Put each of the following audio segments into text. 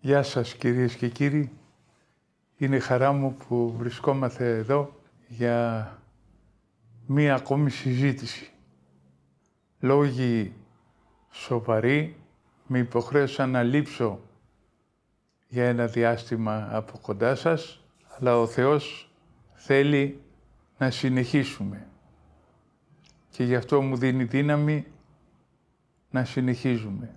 Γεια σας κυρίες και κύριοι. Είναι χαρά μου που βρισκόμαστε εδώ για μία ακόμη συζήτηση. Λόγοι σοβαροί με υποχρέωσαν να λείψω για ένα διάστημα από κοντά σας, αλλά ο Θεός θέλει να συνεχίσουμε. Και γι' αυτό μου δίνει δύναμη να συνεχίζουμε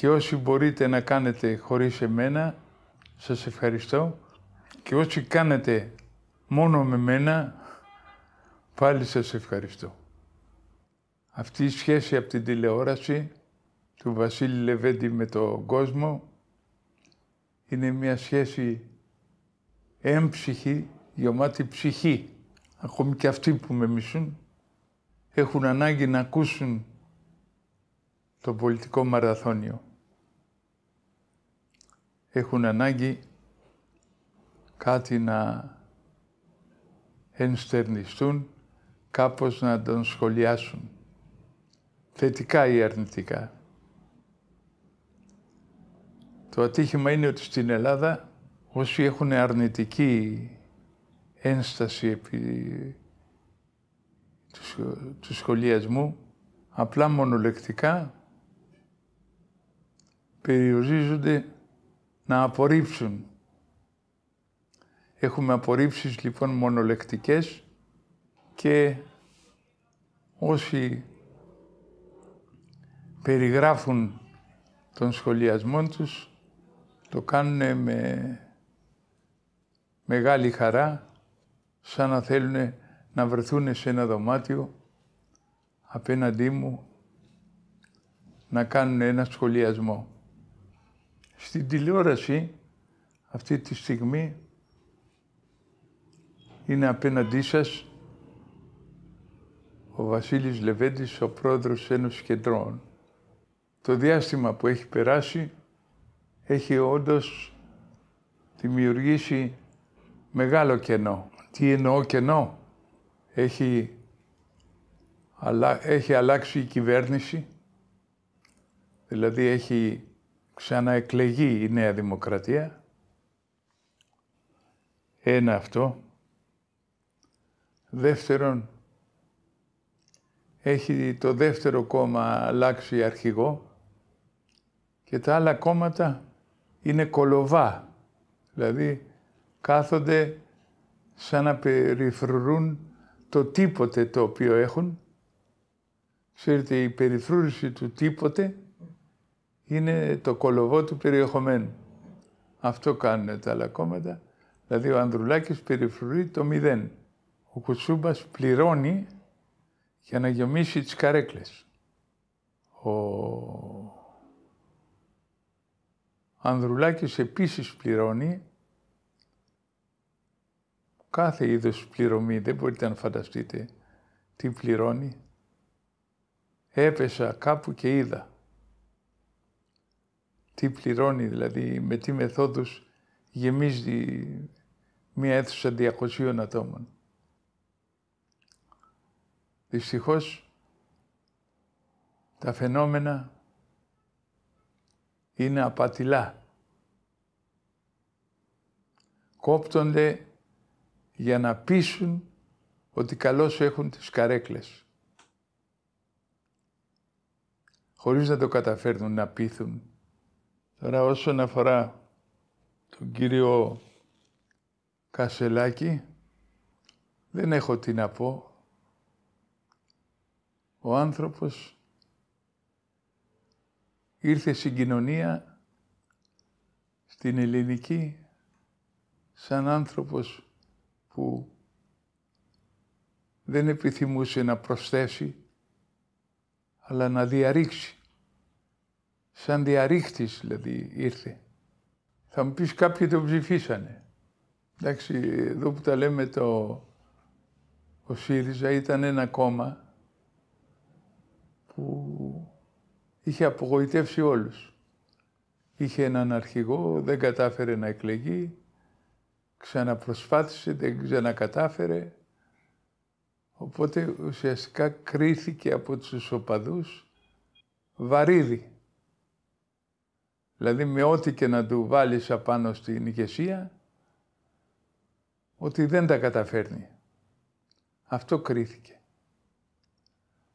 και όσοι μπορείτε να κάνετε χωρίς εμένα, σας ευχαριστώ. Και όσοι κάνετε μόνο με μένα, πάλι σας ευχαριστώ. Αυτή η σχέση από την τηλεόραση του Βασίλη Λεβέντη με τον κόσμο είναι μια σχέση έμψυχη, γεωμάτη ψυχή. Ακόμη και αυτοί που με μισούν έχουν ανάγκη να ακούσουν το πολιτικό μαραθώνιο έχουν ανάγκη κάτι να ενστερνιστούν, κάπως να τον σχολιάσουν. Θετικά ή αρνητικά. Το ατύχημα είναι ότι στην Ελλάδα όσοι έχουν αρνητική ένσταση επί του σχολιασμού, απλά μονολεκτικά περιορίζονται να απορρίψουν. Έχουμε απορρίψεις λοιπόν μονολεκτικές και όσοι περιγράφουν τον σχολιασμό τους το κάνουν με μεγάλη χαρά σαν να θέλουν να βρεθούν σε ένα δωμάτιο απέναντί μου να κάνουν ένα σχολιασμό. Στην τηλεόραση αυτή τη στιγμή είναι απέναντί σας ο Βασίλης Λεβέντης, ο πρόεδρος ενός Κεντρών. Το διάστημα που έχει περάσει έχει όντως δημιουργήσει μεγάλο κενό. Τι εννοώ κενό. Έχει, αλλά, έχει αλλάξει η κυβέρνηση, δηλαδή έχει ξαναεκλεγεί η Νέα Δημοκρατία. Ένα αυτό. Δεύτερον, έχει το δεύτερο κόμμα αλλάξει αρχηγό και τα άλλα κόμματα είναι κολοβά. Δηλαδή κάθονται σαν να περιφρουρούν το τίποτε το οποίο έχουν. Ξέρετε, η περιφρούρηση του τίποτε είναι το κολοβό του περιεχομένου. Αυτό κάνουν τα άλλα κόμματα. Δηλαδή ο Ανδρουλάκης περιφρουρεί το μηδέν. Ο Κουτσούμπας πληρώνει για να γεμίσει τις καρέκλες. Ο Ανδρουλάκης επίσης πληρώνει κάθε είδος πληρωμή, δεν μπορείτε να φανταστείτε τι πληρώνει. Έπεσα κάπου και είδα τι πληρώνει, δηλαδή με τι μεθόδους γεμίζει μία αίθουσα 200 ατόμων. Δυστυχώς, τα φαινόμενα είναι απατηλά. Κόπτονται για να πείσουν ότι καλώς έχουν τις καρέκλες. Χωρίς να το καταφέρνουν να πείθουν Τώρα όσον αφορά τον κύριο Κασελάκη, δεν έχω τι να πω. Ο άνθρωπος ήρθε στην κοινωνία, στην ελληνική, σαν άνθρωπος που δεν επιθυμούσε να προσθέσει, αλλά να διαρρήξει σαν διαρρήχτης δηλαδή ήρθε. Θα μου πεις κάποιοι το ψηφίσανε. Εντάξει, εδώ που τα λέμε το... Ο ΣΥΡΙΖΑ ήταν ένα κόμμα που είχε απογοητεύσει όλους. Είχε έναν αρχηγό, δεν κατάφερε να εκλεγεί, ξαναπροσπάθησε, δεν ξανακατάφερε. Οπότε ουσιαστικά κρίθηκε από τους οπαδούς βαρύδι. Δηλαδή με ό,τι και να του βάλεις απάνω στην ηγεσία, ότι δεν τα καταφέρνει. Αυτό κρίθηκε.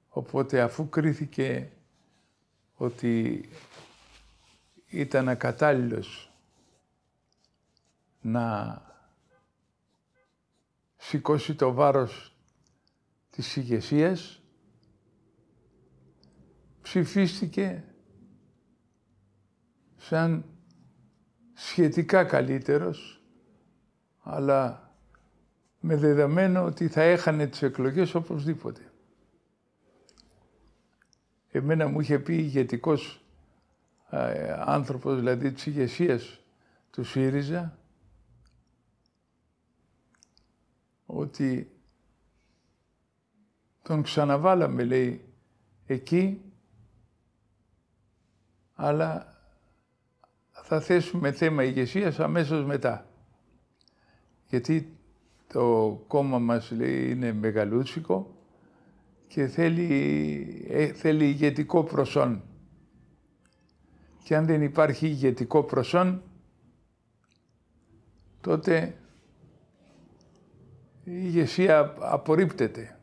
Οπότε αφού κρίθηκε ότι ήταν ακατάλληλος να σηκώσει το βάρος της ηγεσίας ψηφίστηκε σαν σχετικά καλύτερος, αλλά με δεδομένο ότι θα έχανε τις εκλογές οπωσδήποτε. Εμένα μου είχε πει ηγετικός ε, άνθρωπος, δηλαδή της ηγεσίας του ΣΥΡΙΖΑ, ότι τον ξαναβάλαμε, λέει, εκεί, αλλά θα θέσουμε θέμα ηγεσίας αμέσως μετά. Γιατί το κόμμα μας λέει είναι μεγαλούτσικο και θέλει, ε, θέλει ηγετικό προσόν. Και αν δεν υπάρχει ηγετικό προσόν, τότε η ηγεσία απορρίπτεται.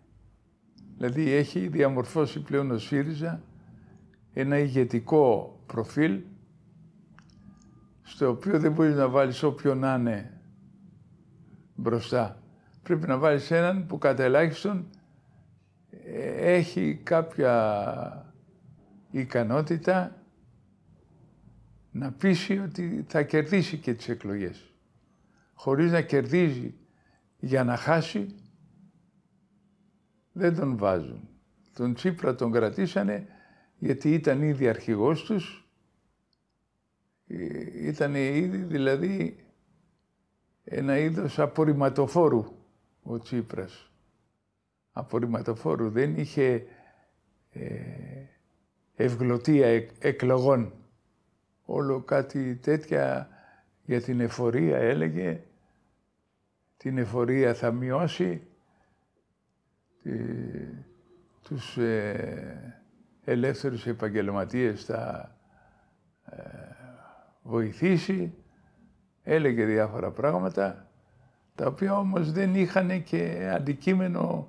Δηλαδή έχει διαμορφώσει πλέον ο ΣΥΡΙΖΑ ένα ηγετικό προφίλ στο οποίο δεν μπορεί να βάλεις όποιον να είναι μπροστά. Πρέπει να βάλεις έναν που κατά ελάχιστον ε, έχει κάποια ικανότητα να πείσει ότι θα κερδίσει και τις εκλογές. Χωρίς να κερδίζει για να χάσει, δεν τον βάζουν. Τον Τσίπρα τον κρατήσανε γιατί ήταν ήδη αρχηγός τους ε, ήταν ήδη δηλαδή ένα είδος απορριμματοφόρου ο Τσίπρας. Απορριμματοφόρου. Δεν είχε ε, ευγλωτία εκλογών. Όλο κάτι τέτοια για την εφορία έλεγε. Την εφορία θα μειώσει ε, τους ελεύθερους επαγγελματίες, τα βοηθήσει, έλεγε διάφορα πράγματα, τα οποία όμως δεν είχαν και αντικείμενο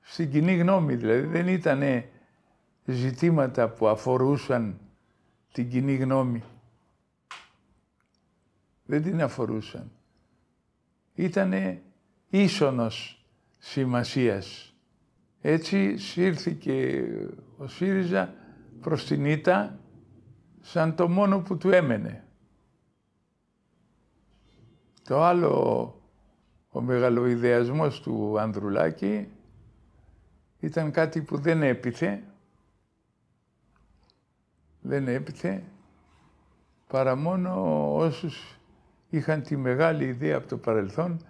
στην κοινή γνώμη, δηλαδή δεν ήταν ζητήματα που αφορούσαν την κοινή γνώμη. Δεν την αφορούσαν. Ήτανε ίσονος σημασίας. Έτσι σύρθηκε ο ΣΥΡΙΖΑ προς την ΙΤΑ, σαν το μόνο που του έμενε. Το άλλο, ο μεγαλοειδεασμός του Ανδρουλάκη ήταν κάτι που δεν έπιθε, δεν έπιθε, παρά μόνο όσους είχαν τη μεγάλη ιδέα από το παρελθόν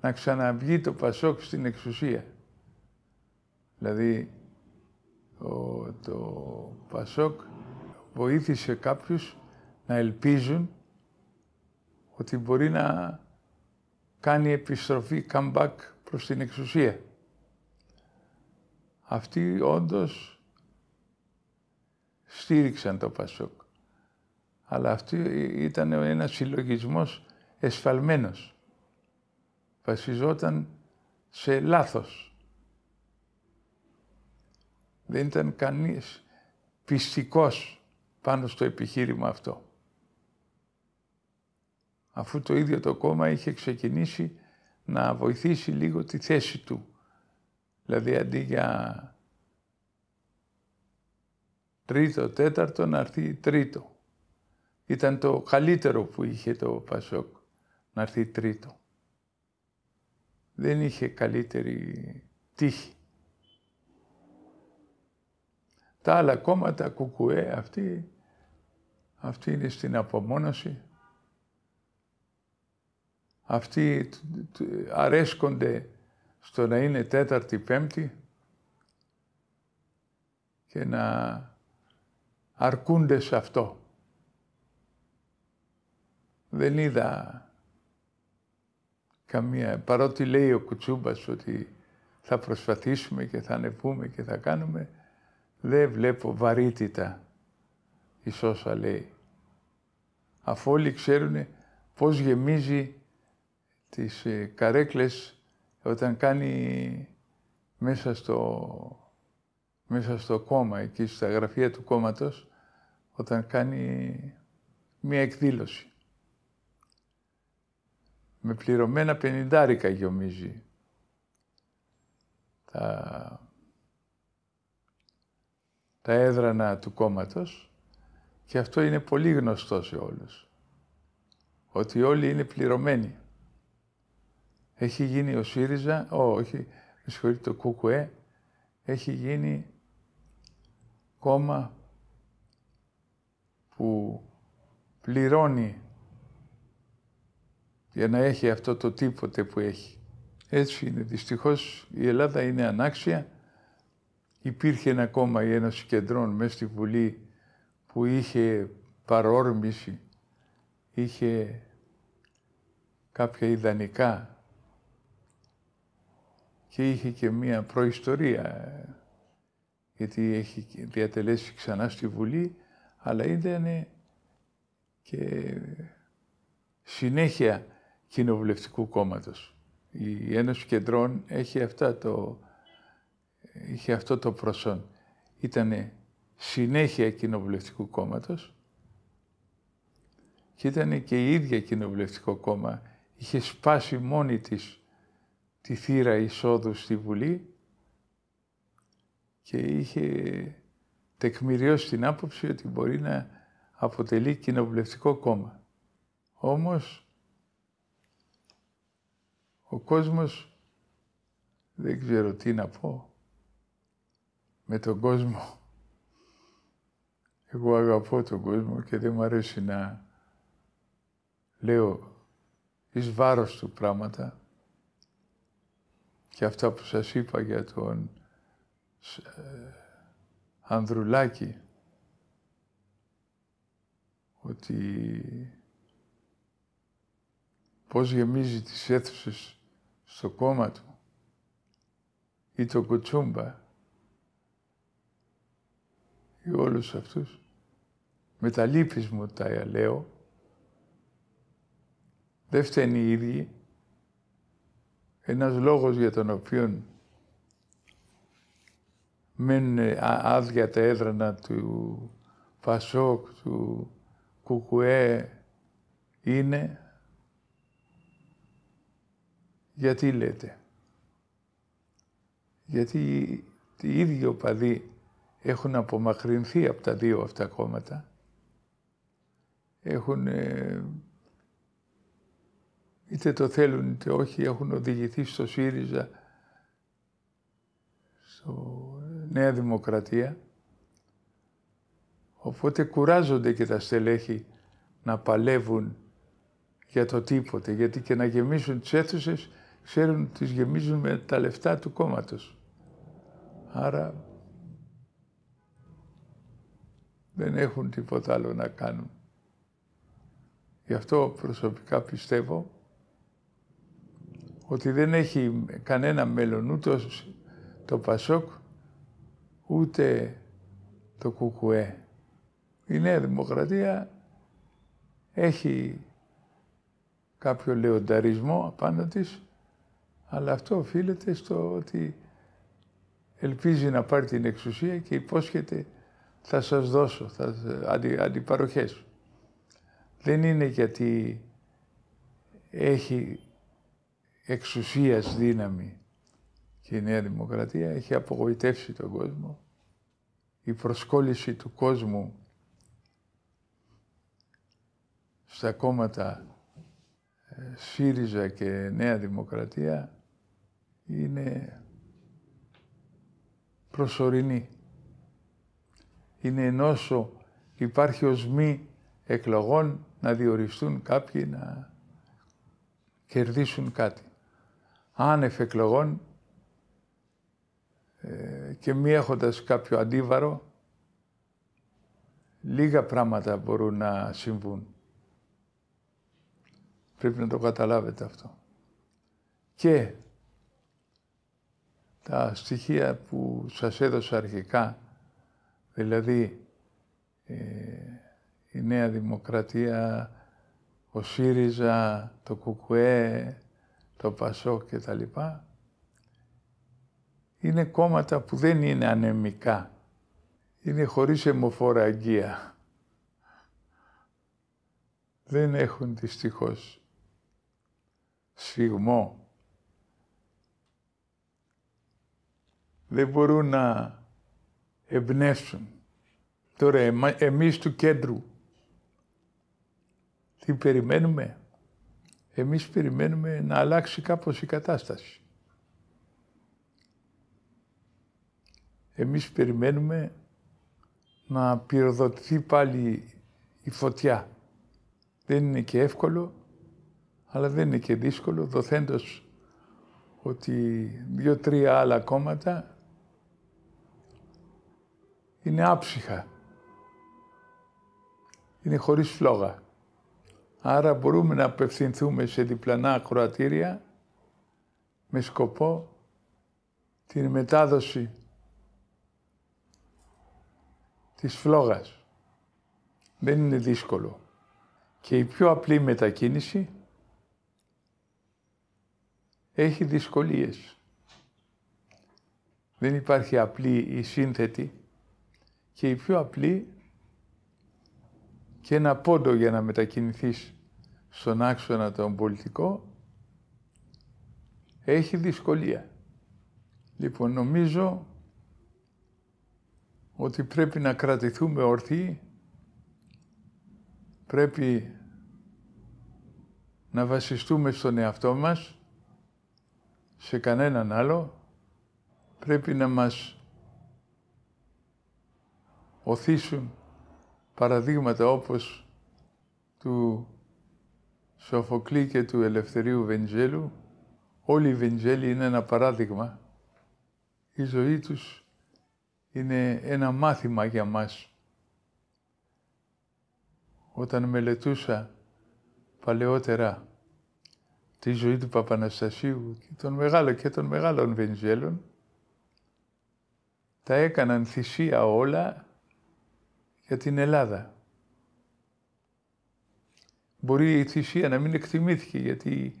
να ξαναβγεί το Πασόκ στην εξουσία. Δηλαδή, ο, το Πασόκ βοήθησε κάποιους να ελπίζουν ότι μπορεί να κάνει επιστροφή, comeback προς την εξουσία. Αυτοί όντως στήριξαν το Πασόκ. Αλλά αυτό ήταν ένας συλλογισμός εσφαλμένος. Βασιζόταν σε λάθος. Δεν ήταν κανείς πιστικός πάνω στο επιχείρημα αυτό. Αφού το ίδιο το κόμμα είχε ξεκινήσει να βοηθήσει λίγο τη θέση του. Δηλαδή αντί για τρίτο, τέταρτο, να έρθει τρίτο. Ήταν το καλύτερο που είχε το Πασόκ, να έρθει τρίτο. Δεν είχε καλύτερη τύχη. Τα άλλα κόμματα, κουκουέ, αυτοί, αυτοί είναι στην απομόνωση. Αυτοί αρέσκονται στο να είναι τέταρτη, πέμπτη και να αρκούνται σε αυτό. Δεν είδα καμία, παρότι λέει ο Κουτσούμπας ότι θα προσπαθήσουμε και θα ανεβούμε και θα κάνουμε, δεν βλέπω βαρύτητα, η Σώσα λέει. Αφού όλοι ξέρουν πώς γεμίζει τις ε, καρέκλες όταν κάνει μέσα στο, μέσα στο κόμμα, εκεί στα γραφεία του κόμματος, όταν κάνει μία εκδήλωση. Με πληρωμένα πενιντάρικα γεμίζει. τα τα έδρανα του κόμματος και αυτό είναι πολύ γνωστό σε όλους. Ότι όλοι είναι πληρωμένοι. Έχει γίνει ο ΣΥΡΙΖΑ, ό, όχι, με συγχωρείτε, το ΚΚΕ, έχει γίνει κόμμα που πληρώνει για να έχει αυτό το τίποτε που έχει. Έτσι είναι. Δυστυχώς η Ελλάδα είναι ανάξια Υπήρχε ένα κόμμα η Ένωση Κεντρών μέσα στη Βουλή που είχε παρόρμηση, είχε κάποια ιδανικά και είχε και μία προϊστορία γιατί έχει διατελέσει ξανά στη Βουλή αλλά ήταν και συνέχεια κοινοβουλευτικού κόμματος. Η Ένωση Κεντρών έχει αυτά το είχε αυτό το προσόν. Ήτανε συνέχεια κοινοβουλευτικού κόμματος, και ήταν και η ίδια κοινοβουλευτικό κόμμα. Είχε σπάσει μόνη της τη θύρα εισόδου στη Βουλή και είχε τεκμηριώσει την άποψη ότι μπορεί να αποτελεί κοινοβουλευτικό κόμμα. Όμως, ο κόσμος, δεν ξέρω τι να πω, με τον κόσμο. Εγώ αγαπώ τον κόσμο και δεν μου αρέσει να λέω εις βάρος του πράγματα και αυτά που σας είπα για τον ε, Ανδρουλάκη ότι πώς γεμίζει τις αίθουσες στο κόμμα του ή το κουτσούμπα και όλους αυτούς. Με τα λύπης μου τα λέω. Δεν φταίνει οι ίδιοι. Ένας λόγος για τον οποίο μένουν άδεια τα έδρανα του Πασόκ, του Κουκουέ, είναι γιατί λέτε. Γιατί οι ίδιοι οπαδοί έχουν απομακρυνθεί από τα δύο αυτά κόμματα. Έχουν, ε, είτε το θέλουν είτε όχι, έχουν οδηγηθεί στο ΣΥΡΙΖΑ, στο Νέα Δημοκρατία. Οπότε κουράζονται και τα στελέχη να παλεύουν για το τίποτε, γιατί και να γεμίσουν τις αίθουσες, ξέρουν ότι τις γεμίζουν με τα λεφτά του κόμματος. Άρα δεν έχουν τίποτα άλλο να κάνουν. Γι' αυτό προσωπικά πιστεύω ότι δεν έχει κανένα μέλλον ούτε το Πασόκ, ούτε το Κουκουέ. Η Νέα Δημοκρατία έχει κάποιο λεονταρισμό απάνω της, αλλά αυτό οφείλεται στο ότι ελπίζει να πάρει την εξουσία και υπόσχεται θα σας δώσω, θα, αντι, αντιπαροχές. Δεν είναι γιατί έχει εξουσίας δύναμη και η Νέα Δημοκρατία έχει απογοητεύσει τον κόσμο. Η προσκόλληση του κόσμου στα κόμματα ε, ΣΥΡΙΖΑ και Νέα Δημοκρατία είναι προσωρινή είναι εν υπάρχει ως μη εκλογών να διοριστούν κάποιοι να κερδίσουν κάτι. Άνευ εκλογών ε, και μη έχοντας κάποιο αντίβαρο, λίγα πράγματα μπορούν να συμβούν. Πρέπει να το καταλάβετε αυτό. Και τα στοιχεία που σας έδωσα αρχικά Δηλαδή, ε, η Νέα Δημοκρατία, ο ΣΥΡΙΖΑ, το ΚΚΕ, το τα κτλ. Είναι κόμματα που δεν είναι ανεμικά. Είναι χωρίς αιμοφοραγγεία. Δεν έχουν δυστυχώς σφιγμό. Δεν μπορούν να εμπνεύσουν. Τώρα εμείς του κέντρου τι περιμένουμε. Εμείς περιμένουμε να αλλάξει κάπως η κατάσταση. Εμείς περιμένουμε να πυροδοτηθεί πάλι η φωτιά. Δεν είναι και εύκολο, αλλά δεν είναι και δύσκολο, δοθέντος ότι δύο-τρία άλλα κόμματα είναι άψυχα. Είναι χωρίς φλόγα. Άρα μπορούμε να απευθυνθούμε σε διπλανά ακροατήρια με σκοπό την μετάδοση της φλόγας. Δεν είναι δύσκολο. Και η πιο απλή μετακίνηση έχει δυσκολίες. Δεν υπάρχει απλή ή σύνθετη και η πιο απλή και ένα πόντο για να μετακινηθείς στον άξονα τον πολιτικό έχει δυσκολία. Λοιπόν, νομίζω ότι πρέπει να κρατηθούμε όρθιοι, πρέπει να βασιστούμε στον εαυτό μας, σε κανέναν άλλο, πρέπει να μας οθήσουν παραδείγματα όπως του Σοφοκλή και του Ελευθερίου Βεντζέλου. Όλοι οι Βεντζέλοι είναι ένα παράδειγμα. Η ζωή τους είναι ένα μάθημα για μας. Όταν μελετούσα παλαιότερα τη ζωή του Παπαναστασίου και των μεγάλων και των μεγάλων Βενζέλων, τα έκαναν θυσία όλα για την Ελλάδα. Μπορεί η θυσία να μην εκτιμήθηκε γιατί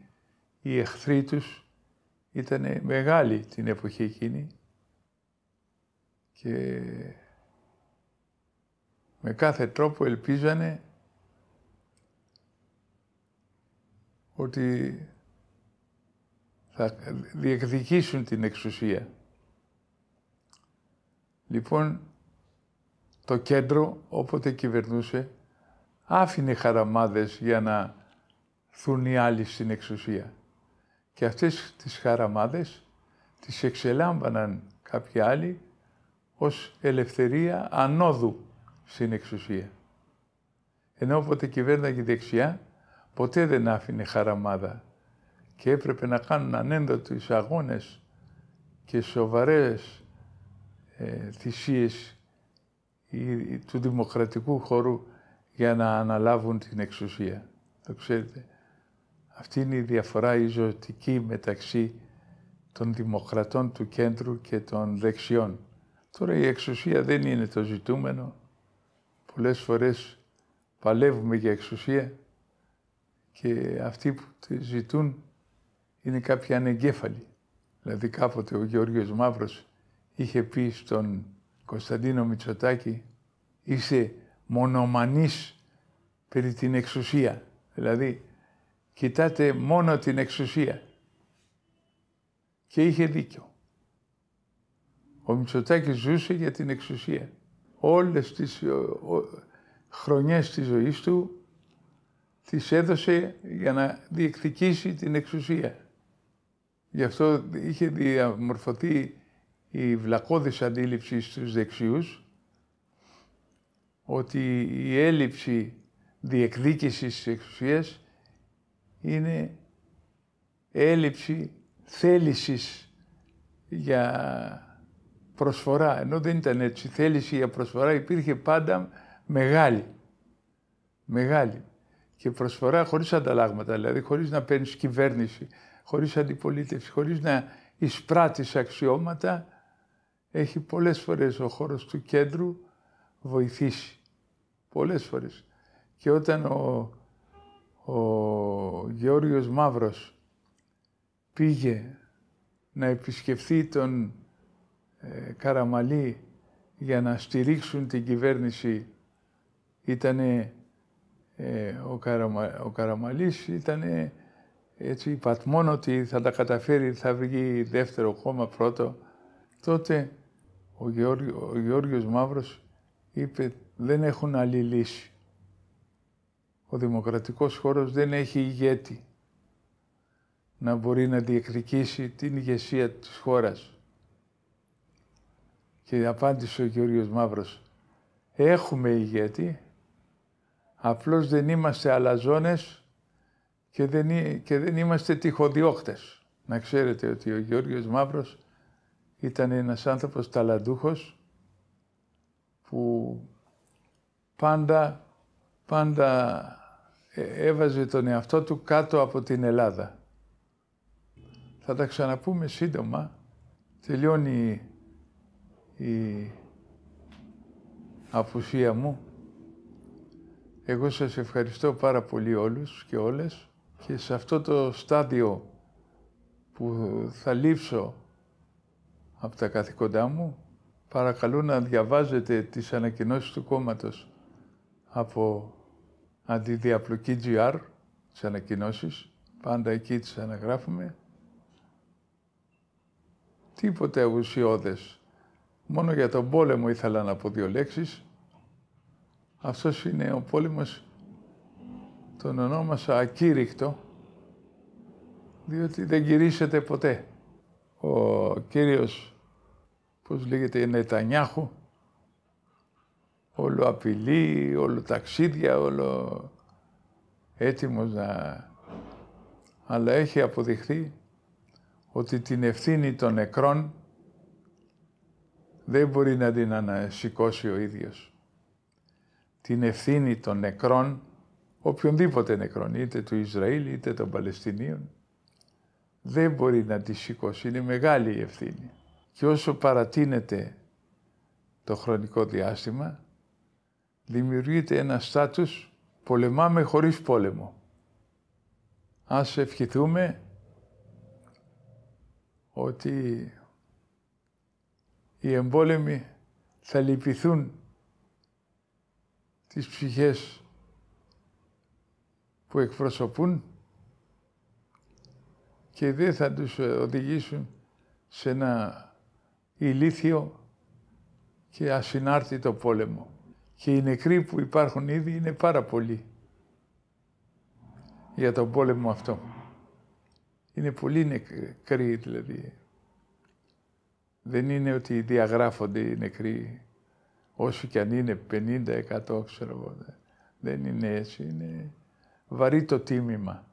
οι εχθροί τους ήταν μεγάλοι την εποχή εκείνη και με κάθε τρόπο ελπίζανε ότι θα διεκδικήσουν την εξουσία. Λοιπόν, το κέντρο όποτε κυβερνούσε άφηνε χαραμάδες για να θούν οι άλλοι στην εξουσία. Και αυτές τις χαραμάδες τις εξελάμβαναν κάποιοι άλλοι ως ελευθερία ανόδου στην εξουσία. Ενώ όποτε κυβέρναγε δεξιά, ποτέ δεν άφηνε χαραμάδα και έπρεπε να κάνουν ανένδοτους αγώνες και σοβαρές ε, θυσίες του δημοκρατικού χώρου για να αναλάβουν την εξουσία. Το ξέρετε. Αυτή είναι η διαφορά η ζωτική μεταξύ των δημοκρατών του κέντρου και των δεξιών. Τώρα η εξουσία δεν είναι το ζητούμενο. Πολλές φορές παλεύουμε για εξουσία και αυτοί που τη ζητούν είναι κάποιοι ανεγκέφαλοι. Δηλαδή κάποτε ο Γεώργιος Μαύρος είχε πει στον Κωνσταντίνο Μητσοτάκη, είσαι μονομανής περί την εξουσία. Δηλαδή, κοιτάτε μόνο την εξουσία. Και είχε δίκιο. Ο Μητσοτάκης ζούσε για την εξουσία. Όλες τις χρονιές της ζωής του τις έδωσε για να διεκδικήσει την εξουσία. Γι' αυτό είχε διαμορφωθεί η βλακώδης αντίληψη στους δεξιούς ότι η έλλειψη διεκδίκησης της εξουσίας είναι έλλειψη θέλησης για προσφορά. Ενώ δεν ήταν έτσι. Η θέληση για προσφορά υπήρχε πάντα μεγάλη. Μεγάλη. Και προσφορά χωρίς ανταλλάγματα, δηλαδή χωρίς να παίρνεις κυβέρνηση, χωρίς αντιπολίτευση, χωρίς να εισπράττεις αξιώματα, έχει πολλές φορές ο χώρος του κέντρου βοηθήσει. Πολλές φορές. Και όταν ο, ο Γεώργιος Μαύρος πήγε να επισκεφθεί τον ε, Καραμαλή για να στηρίξουν την κυβέρνηση, ήταν ε, ο, Καραμα, ο Καραμαλής ήτανε έτσι υπατμόν ότι θα τα καταφέρει, θα βγει δεύτερο κόμμα πρώτο, τότε ο, Γιώργος ο Γεώργιος Μαύρος είπε δεν έχουν άλλη λύση. Ο δημοκρατικός χώρος δεν έχει ηγέτη να μπορεί να διεκδικήσει την ηγεσία της χώρας. Και απάντησε ο Γεώργιος Μαύρος, έχουμε ηγέτη, απλώς δεν είμαστε αλαζόνες και δεν, και δεν είμαστε τυχοδιώκτες. Να ξέρετε ότι ο Γεώργιος Μαύρος ήταν ένας άνθρωπος ταλαντούχος που πάντα, πάντα ε, έβαζε τον εαυτό του κάτω από την Ελλάδα. Θα τα ξαναπούμε σύντομα. Τελειώνει η απουσία μου. Εγώ σας ευχαριστώ πάρα πολύ όλους και όλες και σε αυτό το στάδιο που θα λείψω από τα καθήκοντά μου, παρακαλώ να διαβάζετε τις ανακοινώσεις του κόμματος από αντιδιαπλοκή GR, τις ανακοινώσεις, πάντα εκεί τις αναγράφουμε. Τίποτε ουσιώδες. Μόνο για τον πόλεμο ήθελα να πω δύο λέξεις. Αυτός είναι ο πόλεμος, τον ονόμασα ακήρυχτο, διότι δεν γυρίσετε ποτέ. Ο κύριος πώς λέγεται, Νετανιάχου, όλο απειλή, όλο ταξίδια, όλο έτοιμος να... Αλλά έχει αποδειχθεί ότι την ευθύνη των νεκρών δεν μπορεί να την ανασηκώσει ο ίδιος. Την ευθύνη των νεκρών, οποιονδήποτε νεκρών, είτε του Ισραήλ είτε των Παλαιστινίων, δεν μπορεί να τη σηκώσει. Είναι μεγάλη η ευθύνη και όσο παρατείνεται το χρονικό διάστημα, δημιουργείται ένα στάτους «πολεμάμε χωρίς πόλεμο». Ας ευχηθούμε ότι οι εμπόλεμοι θα λυπηθούν τις ψυχές που εκπροσωπούν και δεν θα τους οδηγήσουν σε ένα ηλίθιο και ασυνάρτητο πόλεμο. Και οι νεκροί που υπάρχουν ήδη είναι πάρα πολλοί για τον πόλεμο αυτό. Είναι πολύ νεκροί δηλαδή. Δεν είναι ότι διαγράφονται οι νεκροί, όσοι κι αν είναι 50-100 ξέρω εγώ. Δεν είναι έτσι, είναι βαρύ το τίμημα.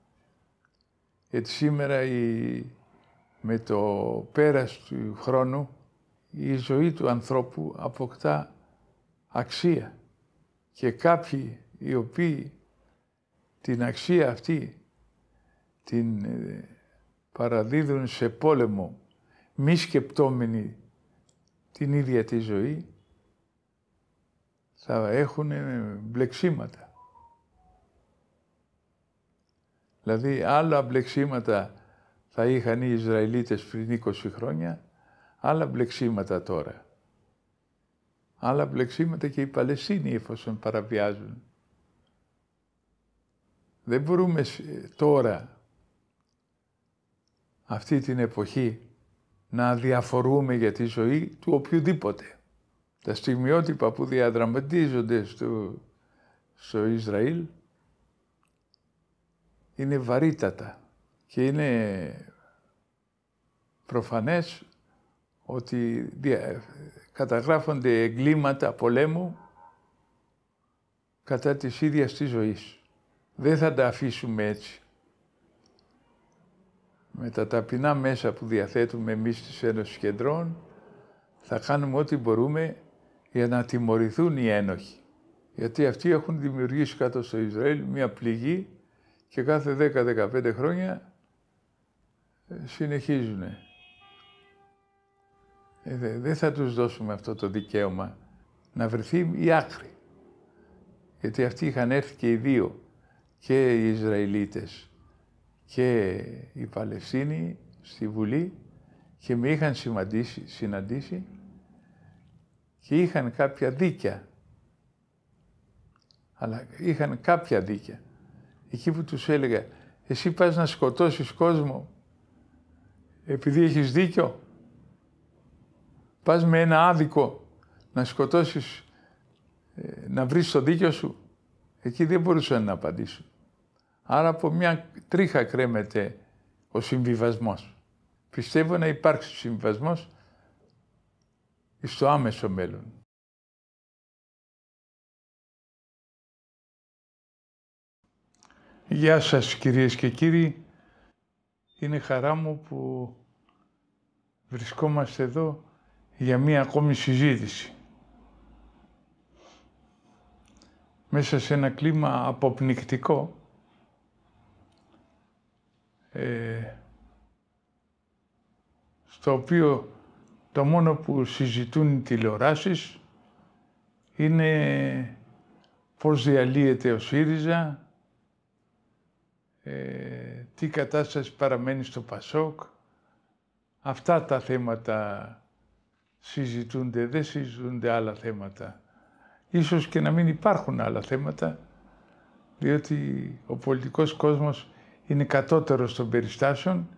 Γιατί σήμερα η... με το πέρας του χρόνου η ζωή του ανθρώπου αποκτά αξία και κάποιοι οι οποίοι την αξία αυτή την ε, παραδίδουν σε πόλεμο μη σκεπτόμενοι την ίδια τη ζωή θα έχουν μπλεξίματα. Δηλαδή άλλα μπλεξίματα θα είχαν οι Ισραηλίτες πριν 20 χρόνια Άλλα μπλεξίματα τώρα. Άλλα μπλεξίματα και οι Παλαισίνοι εφόσον παραβιάζουν. Δεν μπορούμε ε, τώρα, αυτή την εποχή, να διαφορούμε για τη ζωή του οποιοδήποτε. Τα στιγμιότυπα που διαδραματίζονται στο, στο Ισραήλ είναι βαρύτατα και είναι προφανές ότι καταγράφονται εγκλήματα πολέμου κατά της ίδιας της ζωής. Δεν θα τα αφήσουμε έτσι. Με τα ταπεινά μέσα που διαθέτουμε εμείς στις Ένωσης Κεντρών θα κάνουμε ό,τι μπορούμε για να τιμωρηθούν οι ένοχοι. Γιατί αυτοί έχουν δημιουργήσει κάτω στο Ισραήλ μια πληγή και κάθε 10-15 χρόνια ε, συνεχίζουν. Ε, δεν θα τους δώσουμε αυτό το δικαίωμα να βρεθεί η άκρη. Γιατί αυτοί είχαν έρθει και οι δύο, και οι Ισραηλίτες και οι Παλαιστίνοι στη Βουλή και με είχαν συναντήσει και είχαν κάποια δίκαια. Αλλά είχαν κάποια δίκαια. Εκεί που τους έλεγα, εσύ πας να σκοτώσεις κόσμο επειδή έχεις δίκιο. Πας με ένα άδικο να σκοτώσεις, ε, να βρεις το δίκιο σου. Εκεί δεν μπορούσαν να απαντήσουν. Άρα από μια τρίχα κρέμεται ο συμβιβασμός. Πιστεύω να υπάρξει συμβιβασμός στο άμεσο μέλλον. Γεια σας κυρίες και κύριοι. Είναι χαρά μου που βρισκόμαστε εδώ για μία ακόμη συζήτηση. Μέσα σε ένα κλίμα αποπνικτικό, ε, στο οποίο το μόνο που συζητούν οι τηλεοράσεις είναι πώς διαλύεται ο ΣΥΡΙΖΑ, ε, τι κατάσταση παραμένει στο ΠΑΣΟΚ. Αυτά τα θέματα συζητούνται, δεν συζητούνται άλλα θέματα. Ίσως και να μην υπάρχουν άλλα θέματα, διότι ο πολιτικός κόσμος είναι κατώτερος των περιστάσεων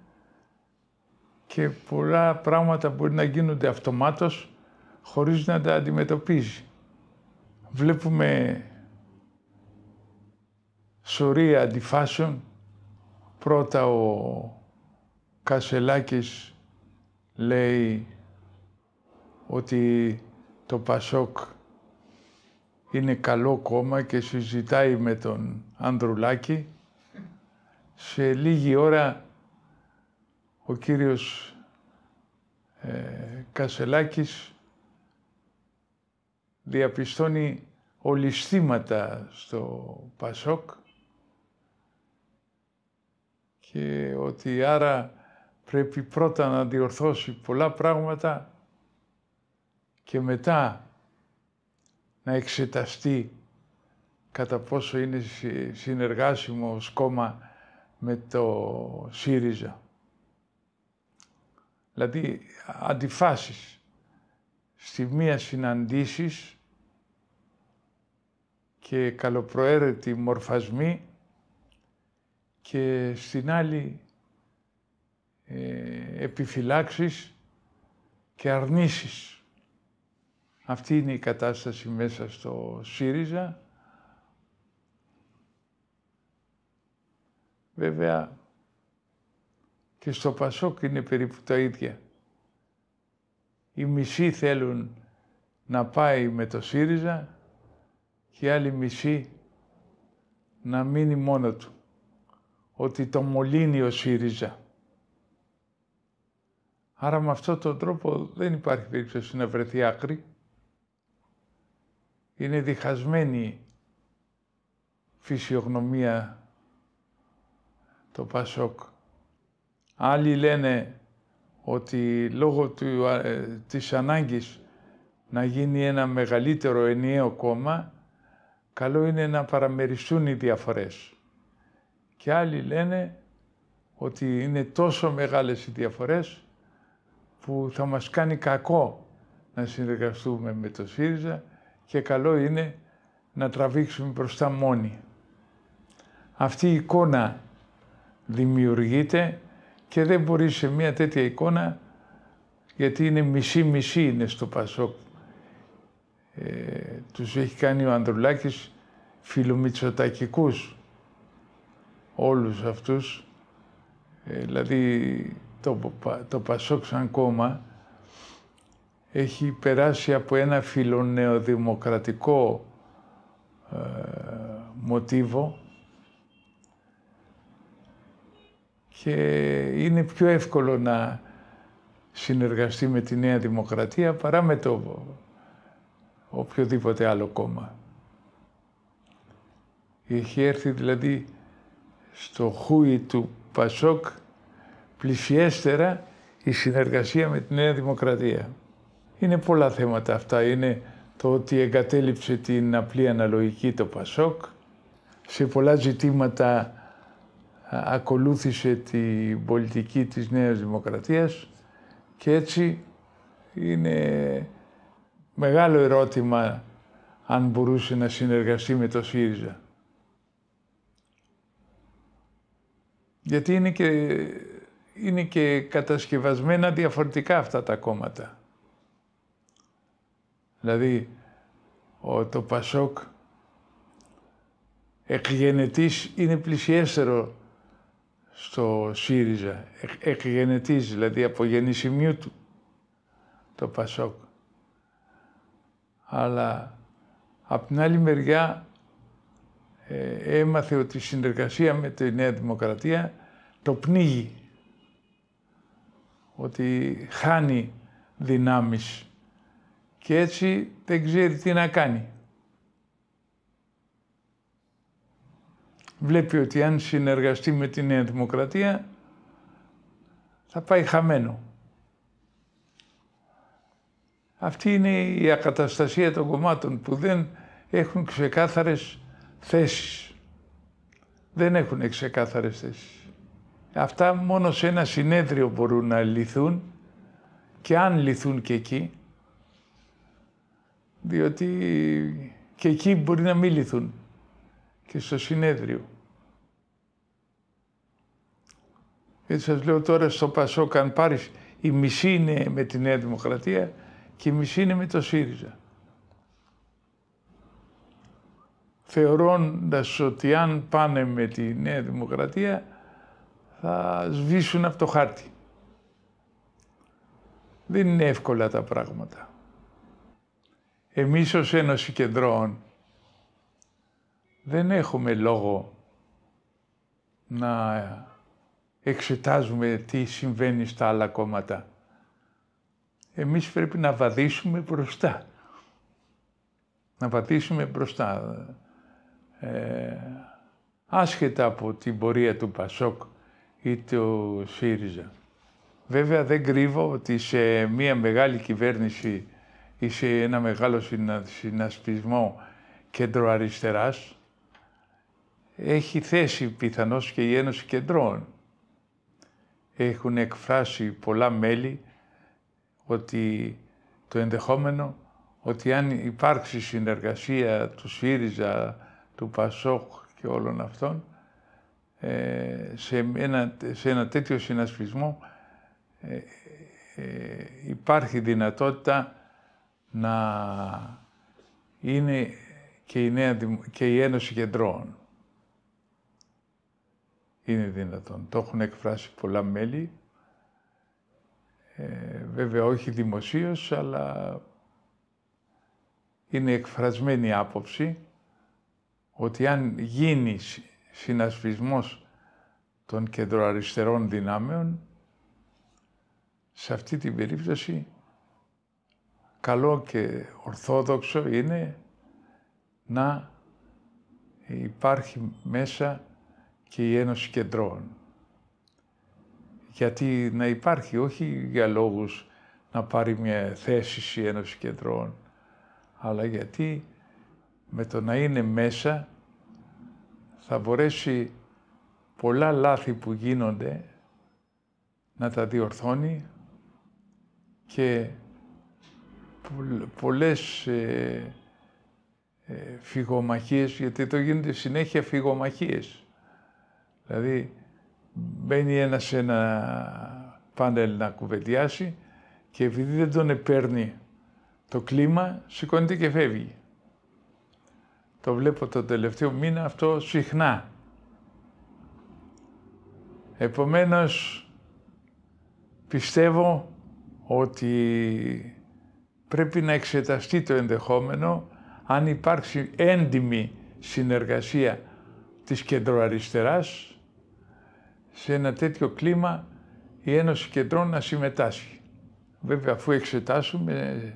και πολλά πράγματα μπορεί να γίνονται αυτομάτως χωρίς να τα αντιμετωπίζει. Βλέπουμε σωρία αντιφάσεων. Πρώτα ο Κασελάκης λέει ότι το Πασόκ είναι καλό κόμμα και συζητάει με τον Ανδρουλάκη. Σε λίγη ώρα ο κύριος ε, Κασελάκης διαπιστώνει ολιστήματα στο Πασόκ και ότι άρα πρέπει πρώτα να διορθώσει πολλά πράγματα και μετά να εξεταστεί κατά πόσο είναι συνεργάσιμο ως κόμμα με το ΣΥΡΙΖΑ. Δηλαδή αντιφάσεις στη μία συναντήσεις και καλοπροαίρετη μορφασμή και στην άλλη ε, επιφυλάξεις και αρνήσεις. Αυτή είναι η κατάσταση μέσα στο ΣΥΡΙΖΑ. Βέβαια και στο ΠΑΣΟΚ είναι περίπου τα ίδια. Οι μισοί θέλουν να πάει με το ΣΥΡΙΖΑ και οι άλλοι μισοί να μείνει μόνο του. Ότι το μολύνει ο ΣΥΡΙΖΑ. Άρα με αυτόν τον τρόπο δεν υπάρχει περίπτωση να βρεθεί άκρη είναι διχασμένη φυσιογνωμία το Πασόκ. Άλλοι λένε ότι λόγω του, ε, της ανάγκης να γίνει ένα μεγαλύτερο ενιαίο κόμμα, καλό είναι να παραμεριστούν οι διαφορές. Και άλλοι λένε ότι είναι τόσο μεγάλες οι διαφορές που θα μας κάνει κακό να συνεργαστούμε με το ΣΥΡΙΖΑ και καλό είναι να τραβήξουμε μπροστά μόνοι. Αυτή η εικόνα δημιουργείται και δεν μπορείς σε μια τέτοια εικόνα, γιατί είναι μισή-μισή είναι στο Πασόκ. Ε, τους έχει κάνει ο Ανδρουλάκης φιλομητσοτακικούς όλους αυτούς. Ε, δηλαδή το, το Πασόκ σαν κόμμα έχει περάσει από ένα φιλονεοδημοκρατικό ε, μοτίβο και είναι πιο εύκολο να συνεργαστεί με τη Νέα Δημοκρατία παρά με το οποιοδήποτε άλλο κόμμα. Έχει έρθει δηλαδή στο χούι του Πασόκ πλησιέστερα η συνεργασία με τη Νέα Δημοκρατία. Είναι πολλά θέματα αυτά. Είναι το ότι εγκατέλειψε την απλή αναλογική το Πασόκ. Σε πολλά ζητήματα ακολούθησε την πολιτική της Νέας Δημοκρατίας και έτσι είναι μεγάλο ερώτημα αν μπορούσε να συνεργαστεί με το ΣΥΡΙΖΑ. Γιατί είναι και, είναι και κατασκευασμένα διαφορετικά αυτά τα κόμματα. Δηλαδή, το Πασόκ εκγενετής είναι πλησιέστερο στο ΣΥΡΙΖΑ. γενετής, δηλαδή από γεννησιμιού του, το Πασόκ. Αλλά απ' την άλλη μεριά ε, έμαθε ότι η συνεργασία με τη Νέα Δημοκρατία το πνίγει. Ότι χάνει δυνάμεις και έτσι δεν ξέρει τι να κάνει. Βλέπει ότι αν συνεργαστεί με τη Νέα Δημοκρατία θα πάει χαμένο. Αυτή είναι η ακαταστασία των κομμάτων που δεν έχουν ξεκάθαρες θέσεις. Δεν έχουν ξεκάθαρες θέσεις. Αυτά μόνο σε ένα συνέδριο μπορούν να λυθούν και αν λυθούν και εκεί, διότι και εκεί μπορεί να μίληθουν και στο συνέδριο. Έτσι σας λέω τώρα στο Πασόκ, αν πάρεις, η μισή είναι με τη Νέα Δημοκρατία και η μισή είναι με το ΣΥΡΙΖΑ. Θεωρώντας ότι αν πάνε με τη Νέα Δημοκρατία θα σβήσουν από το χάρτη. Δεν είναι εύκολα τα πράγματα. Εμείς ως Ένωση Κεντρών δεν έχουμε λόγο να εξετάζουμε τι συμβαίνει στα άλλα κόμματα. Εμείς πρέπει να βαδίσουμε μπροστά. Να βαδίσουμε μπροστά. Ε, άσχετα από την πορεία του Πασόκ ή του ΣΥΡΙΖΑ. Βέβαια δεν κρύβω ότι σε μια μεγάλη κυβέρνηση είσαι ένα μεγάλο συνασπισμό κέντρο-αριστεράς, έχει θέση πιθανώς και η Ένωση Κεντρών. Έχουν εκφράσει πολλά μέλη ότι το ενδεχόμενο ότι αν υπάρξει συνεργασία του ΣΥΡΙΖΑ, του ΠΑΣΟΚ και όλων αυτών, ε, σε ένα, σε ένα τέτοιο συνασπισμό ε, ε, υπάρχει δυνατότητα να είναι και η, και η Ένωση Κεντρών. Είναι δυνατόν. Το έχουν εκφράσει πολλά μέλη. Ε, βέβαια όχι δημοσίως, αλλά είναι εκφρασμένη άποψη ότι αν γίνει συνασπισμός των κεντροαριστερών δυνάμεων, σε αυτή την περίπτωση καλό και ορθόδοξο είναι να υπάρχει μέσα και η Ένωση Κεντρών. Γιατί να υπάρχει, όχι για λόγους να πάρει μια θέση η Ένωση Κεντρών, αλλά γιατί με το να είναι μέσα θα μπορέσει πολλά λάθη που γίνονται να τα διορθώνει και πολλές ε, ε γιατί το γίνεται συνέχεια φυγομαχίες. Δηλαδή, μπαίνει ένας σε ένα πάνελ να κουβεντιάσει και επειδή δεν τον επέρνει το κλίμα, σηκώνεται και φεύγει. Το βλέπω το τελευταίο μήνα αυτό συχνά. Επομένως, πιστεύω ότι πρέπει να εξεταστεί το ενδεχόμενο αν υπάρξει έντιμη συνεργασία της κεντροαριστεράς σε ένα τέτοιο κλίμα η Ένωση Κεντρών να συμμετάσχει. Βέβαια αφού εξετάσουμε ε,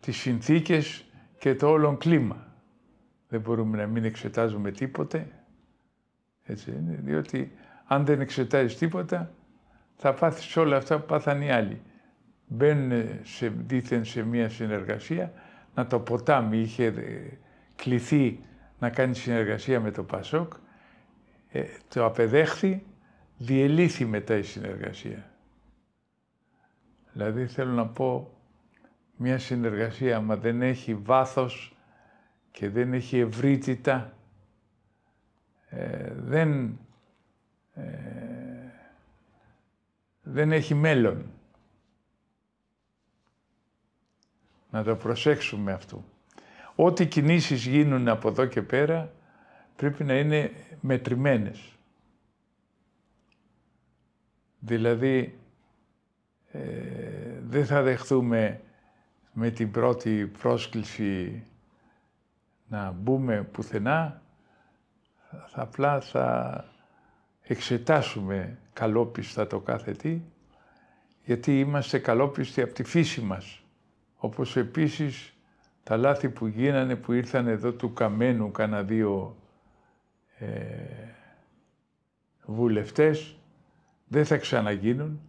τις συνθήκες και το όλον κλίμα. Δεν μπορούμε να μην εξετάζουμε τίποτε, έτσι είναι, διότι αν δεν εξετάζεις τίποτα θα πάθεις όλα αυτά που πάθαν οι άλλοι μπαίνουν σε, σε μία συνεργασία, να το ποτάμι είχε ε, κληθεί να κάνει συνεργασία με το Πασόκ, ε, το απεδέχθη, διελύθη μετά η συνεργασία. Δηλαδή θέλω να πω, μια συνεργασία, μα δεν έχει βάθος και δεν έχει ευρύτητα, ε, δεν, δεν έχει μέλλον. Να το προσέξουμε αυτό. Ό,τι κινήσεις γίνουν από εδώ και πέρα πρέπει να είναι μετρημένες. Δηλαδή ε, δεν θα δεχθούμε με την πρώτη πρόσκληση να μπούμε πουθενά, θα, απλά θα εξετάσουμε καλόπιστα το κάθε τι, γιατί είμαστε καλόπιστοι από τη φύση μας όπως επίσης τα λάθη που γίνανε που ήρθαν εδώ του Καμένου κανένα δύο ε, βουλευτές δεν θα ξαναγίνουν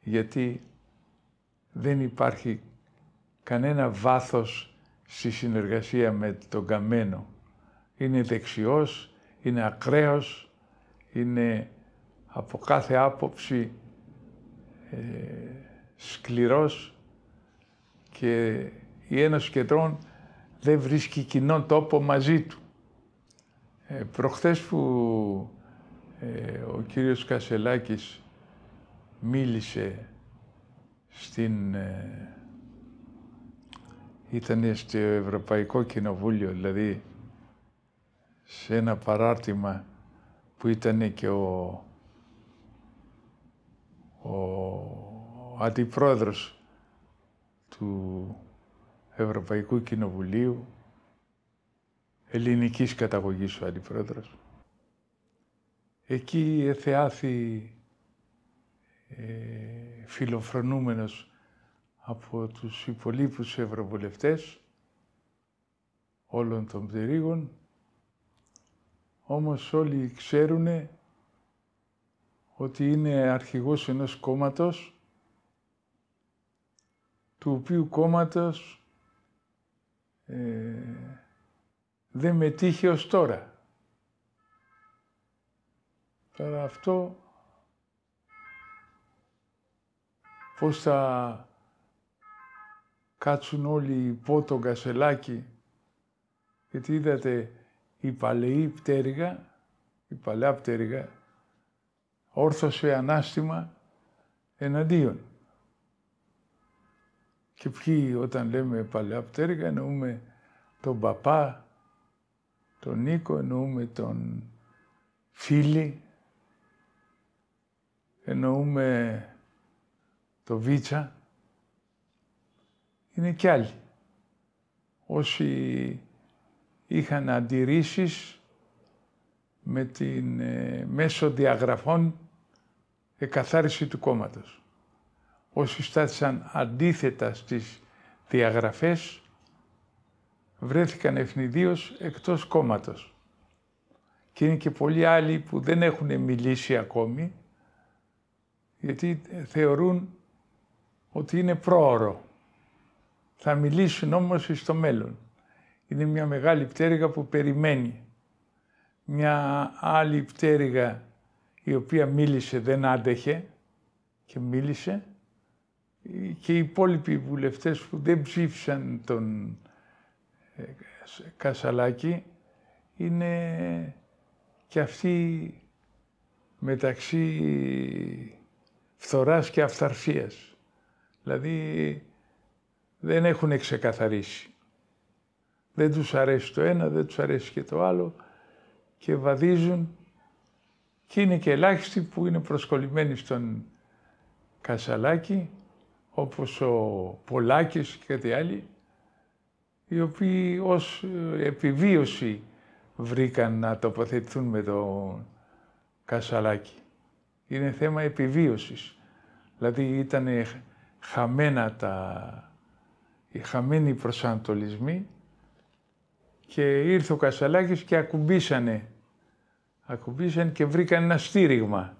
γιατί δεν υπάρχει κανένα βάθος στη συνεργασία με τον Καμένο. Είναι δεξιός, είναι ακραίος, είναι από κάθε άποψη ε, σκληρός και η Ένωση Κεντρών δεν βρίσκει κοινό τόπο μαζί του. Ε, προχθές που ε, ο κύριος Κασελάκης μίλησε στην... Ε, ήταν στο Ευρωπαϊκό Κοινοβούλιο, δηλαδή σε ένα παράρτημα που ήταν και ο, ο αντιπρόεδρος του Ευρωπαϊκού Κοινοβουλίου, ελληνικής καταγωγής ο Αντιπρόεδρος. Εκεί εθεάθη ε, φιλοφρονούμενος από τους υπολείπους ευρωβουλευτές όλων των πτυρίγων, όμως όλοι ξέρουν ότι είναι αρχηγός ενός κόμματος του οποίου κόμματος ε, δεν μετήχε ως τώρα. Τώρα αυτό πώς θα κάτσουν όλοι υπό τον κασελάκι γιατί είδατε η παλαιή πτέρυγα, η παλαιά πτέρυγα όρθωσε ανάστημα εναντίον. Και ποιοι όταν λέμε παλαιά πτέρυγα εννοούμε τον παπά, τον Νίκο, εννοούμε τον Φίλη, εννοούμε τον Βίτσα. Είναι κι άλλοι. Όσοι είχαν αντιρρήσεις με την ε, μέσω διαγραφών εκαθάριση του κόμματος όσοι στάθησαν αντίθετα στις διαγραφές βρέθηκαν ευνηδίως εκτός κόμματος. Και είναι και πολλοί άλλοι που δεν έχουν μιλήσει ακόμη, γιατί θεωρούν ότι είναι πρόωρο. Θα μιλήσουν όμως στο μέλλον. Είναι μια μεγάλη πτέρυγα που περιμένει. Μια άλλη πτέρυγα η οποία μίλησε, δεν άντεχε και μίλησε και οι υπόλοιποι βουλευτές που δεν ψήφισαν τον ε, Κασαλάκη είναι και αυτοί μεταξύ φθοράς και αυθαρσίας. Δηλαδή δεν έχουν ξεκαθαρίσει. Δεν τους αρέσει το ένα, δεν τους αρέσει και το άλλο και βαδίζουν και είναι και ελάχιστοι που είναι προσκολλημένοι στον Κασαλάκη όπως ο Πολάκης και κάτι άλλοι, οι οποίοι ως ε, επιβίωση βρήκαν να τοποθετηθούν με το κασαλάκι. Είναι θέμα επιβίωσης. Δηλαδή ήταν χαμένα τα... οι χαμένοι προσανατολισμοί και ήρθε ο Κασαλάκης και ακουμπήσανε. Ακουμπήσανε και βρήκαν ένα στήριγμα.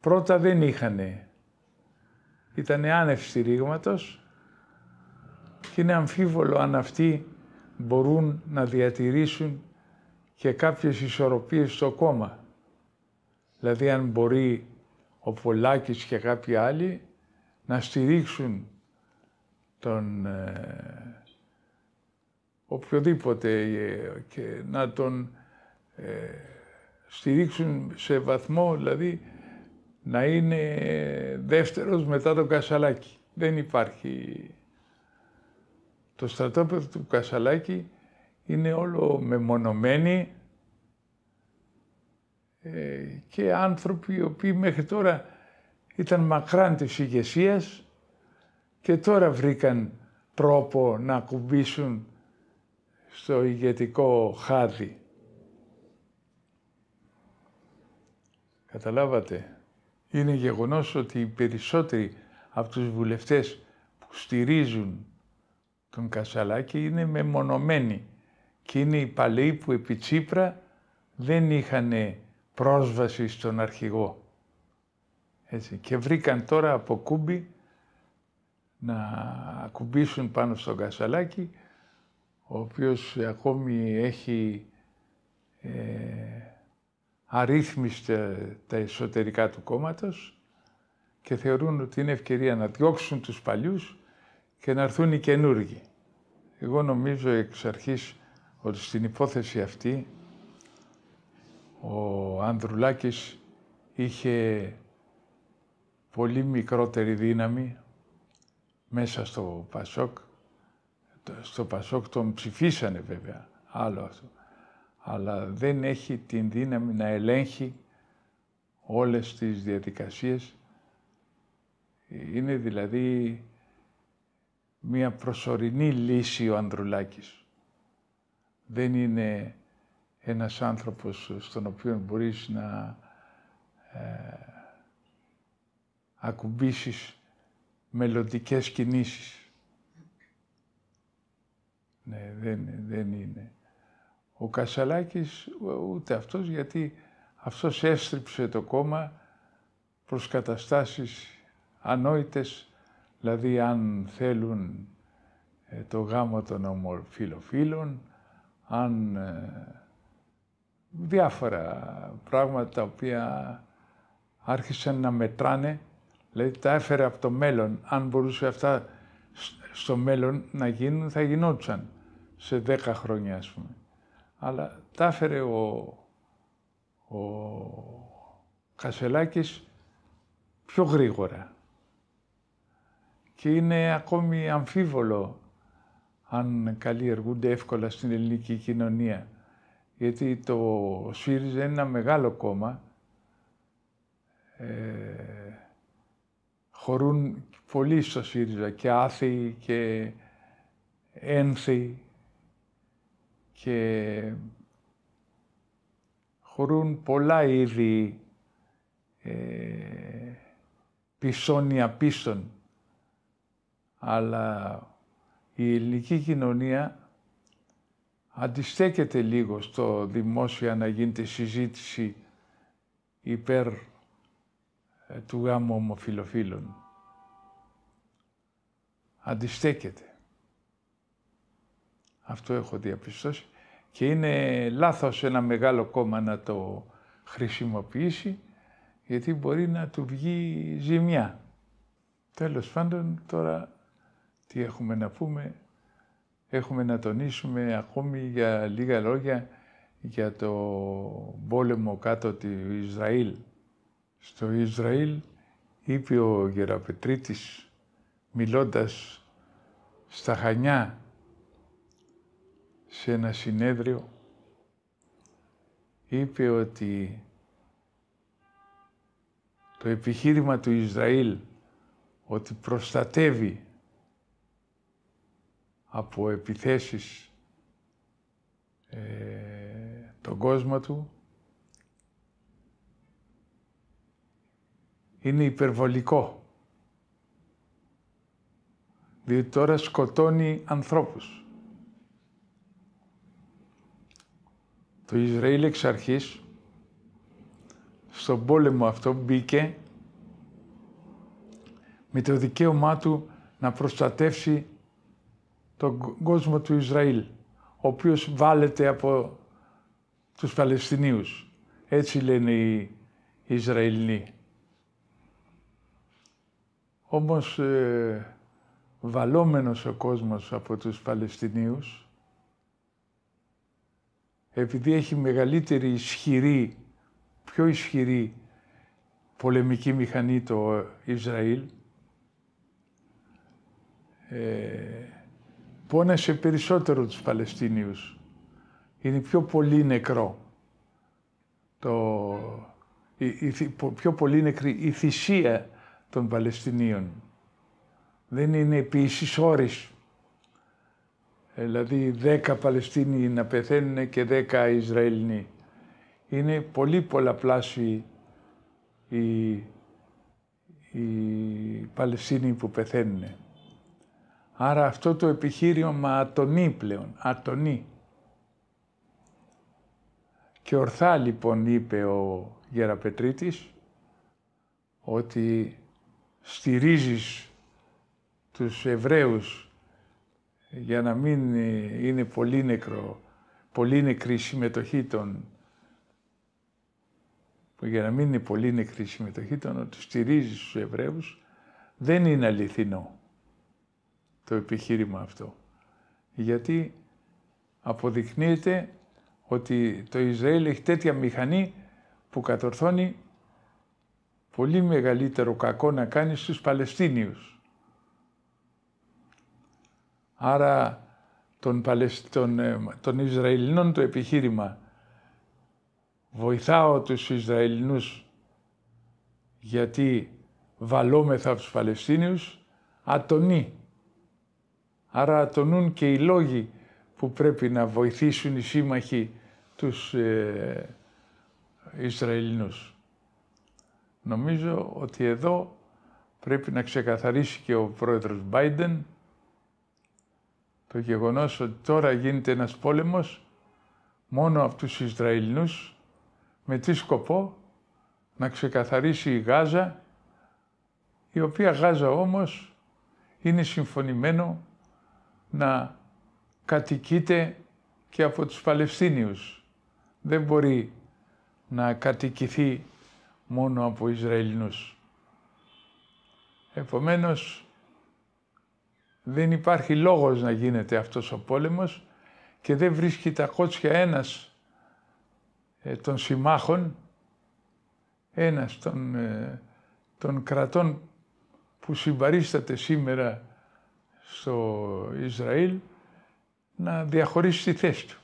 Πρώτα δεν είχανε ήταν άνευ στηρίγματος και είναι αμφίβολο αν αυτοί μπορούν να διατηρήσουν και κάποιες ισορροπίες στο κόμμα. Δηλαδή αν μπορεί ο Πολάκης και κάποιοι άλλοι να στηρίξουν τον ε, οποιοδήποτε ε, και να τον ε, στηρίξουν σε βαθμό δηλαδή να είναι δεύτερος μετά τον Κασαλάκη. Δεν υπάρχει. Το στρατόπεδο του Κασαλάκη είναι όλο μεμονωμένοι ε, και άνθρωποι οι οποίοι μέχρι τώρα ήταν μακράν της ηγεσίας και τώρα βρήκαν τρόπο να κουμπίσουν στο ηγετικό χάδι. Καταλάβατε είναι γεγονός ότι οι περισσότεροι από τους βουλευτές που στηρίζουν τον Κασαλάκη είναι μεμονωμένοι και είναι οι παλαιοί που επί Τσίπρα δεν είχαν πρόσβαση στον αρχηγό. Έτσι. Και βρήκαν τώρα από κούμπι να ακουμπήσουν πάνω στον Κασαλάκη, ο οποίος ακόμη έχει ε, αρρύθμιστε τα εσωτερικά του κόμματος και θεωρούν ότι είναι ευκαιρία να διώξουν τους παλιούς και να έρθουν οι καινούργοι. Εγώ νομίζω εξ αρχής ότι στην υπόθεση αυτή ο Ανδρουλάκης είχε πολύ μικρότερη δύναμη μέσα στο Πασόκ. Στο Πασόκ τον ψηφίσανε βέβαια, άλλο αυτό αλλά δεν έχει την δύναμη να ελέγχει όλες τις διαδικασίες. Είναι δηλαδή μία προσωρινή λύση ο Ανδρουλάκης. Δεν είναι ένας άνθρωπος στον οποίο μπορείς να ε, ακουμπήσεις μελλοντικές κινήσεις. Ναι, δεν, δεν είναι. Ο Κασαλάκης ούτε αυτός γιατί αυτός έστριψε το κόμμα προς καταστάσεις ανόητες, δηλαδή αν θέλουν ε, το γάμο των ομοφιλοφίλων, αν ε, διάφορα πράγματα τα οποία άρχισαν να μετράνε, δηλαδή τα έφερε από το μέλλον. Αν μπορούσε αυτά στο μέλλον να γίνουν, θα γινόντουσαν σε δέκα χρόνια, ας πούμε αλλά τα έφερε ο, ο Κασελάκης πιο γρήγορα. Και είναι ακόμη αμφίβολο αν καλλιεργούνται εύκολα στην ελληνική κοινωνία. Γιατί το ΣΥΡΙΖΑ είναι ένα μεγάλο κόμμα. Ε, χωρούν πολλοί στο ΣΥΡΙΖΑ και άθεοι και ένθεοι και χωρούν πολλά είδη ε, πισώνια πισών, Αλλά η ελληνική κοινωνία αντιστέκεται λίγο στο δημόσιο να γίνεται συζήτηση υπέρ ε, του γάμου ομοφιλοφίλων. Αντιστέκεται. Αυτό έχω διαπιστώσει. Και είναι λάθος ένα μεγάλο κόμμα να το χρησιμοποιήσει, γιατί μπορεί να του βγει ζημιά. Τέλος πάντων, τώρα τι έχουμε να πούμε. Έχουμε να τονίσουμε ακόμη για λίγα λόγια για το πόλεμο κάτω του Ισραήλ. Στο Ισραήλ είπε ο Γεραπετρίτης, μιλώντας στα Χανιά σε ένα συνέδριο είπε ότι το επιχείρημα του Ισραήλ ότι προστατεύει από επιθέσεις ε, τον κόσμο του είναι υπερβολικό. Διότι τώρα σκοτώνει ανθρώπους. Το Ισραήλ εξ αρχής στον πόλεμο αυτό μπήκε με το δικαίωμά του να προστατεύσει τον κόσμο του Ισραήλ, ο οποίος βάλεται από τους Παλαιστινίους. Έτσι λένε οι Ισραηλοί. Όμως ε, βαλόμενος ο κόσμος από τους Παλαιστινίους, επειδή έχει μεγαλύτερη ισχυρή, πιο ισχυρή πολεμική μηχανή το Ισραήλ, ε, πόνεσε περισσότερο τους Παλαιστίνιους. Είναι πιο πολύ νεκρό. Το, η, η, πιο πολύ νεκρή η θυσία των Παλαιστινίων. Δεν είναι επίσης όρις ε, δηλαδή δέκα Παλαιστίνοι να πεθαίνουν και δέκα Ισραηλινοί. Είναι πολύ πολλαπλάσιοι οι, οι Παλαιστίνοι που πεθαίνουν. Άρα αυτό το επιχείρημα ατονεί πλέον, ατονεί. Και ορθά λοιπόν είπε ο Γεραπετρίτης ότι στηρίζεις τους Εβραίους για να μην ε, είναι πολύ νεκρό, πολύ νεκρή συμμετοχή των για να μην είναι πολύ νεκρή συμμετοχή των, ότι στηρίζει στους Εβραίους, δεν είναι αληθινό το επιχείρημα αυτό. Γιατί αποδεικνύεται ότι το Ισραήλ έχει τέτοια μηχανή που κατορθώνει πολύ μεγαλύτερο κακό να κάνει στους Παλαιστίνιους. Άρα των, Παλαισ... των, ε, Ισραηλινών το επιχείρημα βοηθάω τους Ισραηλινούς γιατί βαλόμεθα από τους Παλαιστίνιους, ατονεί. Άρα ατονούν και οι λόγοι που πρέπει να βοηθήσουν οι σύμμαχοι τους ε, Ισραηλινούς. Νομίζω ότι εδώ πρέπει να ξεκαθαρίσει και ο πρόεδρος Μπάιντεν το γεγονός ότι τώρα γίνεται ένας πόλεμος μόνο από τους Ισραηλινούς με τι σκοπό να ξεκαθαρίσει η Γάζα, η οποία Γάζα όμως είναι συμφωνημένο να κατοικείται και από τους Παλαιστίνιους. Δεν μπορεί να κατοικηθεί μόνο από Ισραηλινούς. Επομένως, δεν υπάρχει λόγος να γίνεται αυτός ο πόλεμος και δεν βρίσκει τα κότσια ένας ε, των συμμάχων, ένας των, ε, των κρατών που συμπαρίσταται σήμερα στο Ισραήλ, να διαχωρίσει τη θέση του.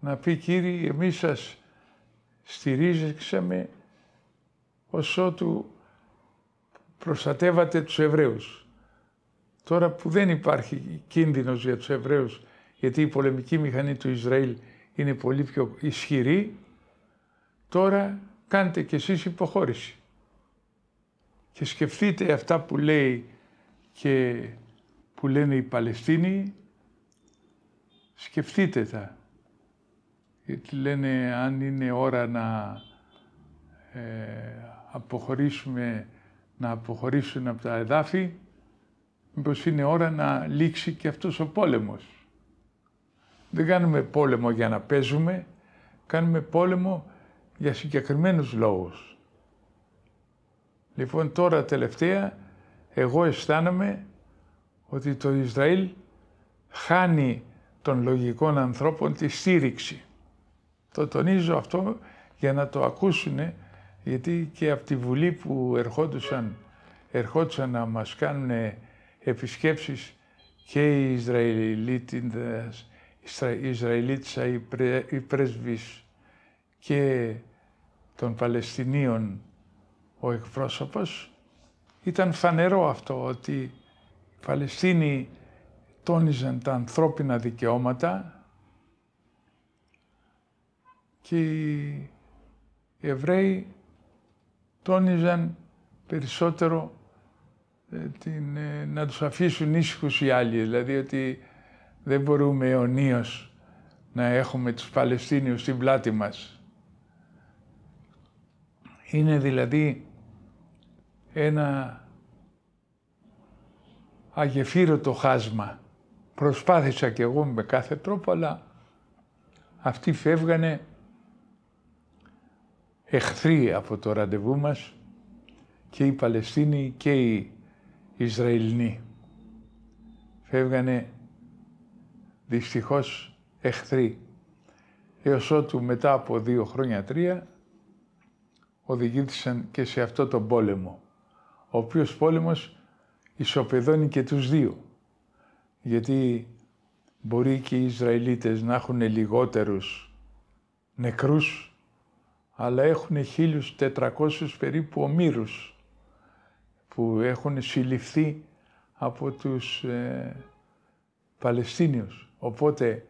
Να πει, «Κύριε, εμείς σας στηρίζεξαμε όσο του προστατεύατε τους Εβραίους. Τώρα που δεν υπάρχει κίνδυνος για τους Εβραίους, γιατί η πολεμική μηχανή του Ισραήλ είναι πολύ πιο ισχυρή, τώρα κάντε κι εσείς υποχώρηση. Και σκεφτείτε αυτά που λέει και που λένε οι Παλαιστίνοι, σκεφτείτε τα. Γιατί λένε αν είναι ώρα να ε, αποχωρήσουμε, να αποχωρήσουν από τα εδάφη, μήπως είναι ώρα να λήξει και αυτός ο πόλεμος. Δεν κάνουμε πόλεμο για να παίζουμε, κάνουμε πόλεμο για συγκεκριμένους λόγους. Λοιπόν, τώρα τελευταία, εγώ αισθάνομαι ότι το Ισραήλ χάνει των λογικών ανθρώπων τη στήριξη. Το τονίζω αυτό για να το ακούσουν, γιατί και από τη Βουλή που ερχόντουσαν, ερχόντουσαν να μας κάνουν επισκέψεις και οι Ισραηλίτες, οι Ισραηλίτσα, οι, πρέσβεις και των Παλαιστινίων ο εκπρόσωπος, ήταν φανερό αυτό ότι οι Παλαιστίνοι τόνιζαν τα ανθρώπινα δικαιώματα και οι Εβραίοι τόνιζαν περισσότερο ε, την, ε, να τους αφήσουν ήσυχους οι άλλοι. Δηλαδή ότι δεν μπορούμε αιωνίως να έχουμε τους Παλαιστίνιους στην πλάτη μας. Είναι δηλαδή ένα αγεφύρωτο χάσμα. Προσπάθησα κι εγώ με κάθε τρόπο, αλλά αυτοί φεύγανε εχθροί από το ραντεβού μας και οι Παλαιστίνοι και οι Ισραηλινοί. Φεύγανε δυστυχώς εχθροί. Έως ότου μετά από δύο χρόνια, τρία, οδηγήθησαν και σε αυτό τον πόλεμο, ο οποίος πόλεμος ισοπεδώνει και τους δύο. Γιατί μπορεί και οι Ισραηλίτες να έχουν λιγότερους νεκρούς, αλλά έχουν 1.400 περίπου ομήρους που έχουν συλληφθεί από τους ε, Παλαιστίνιους. Οπότε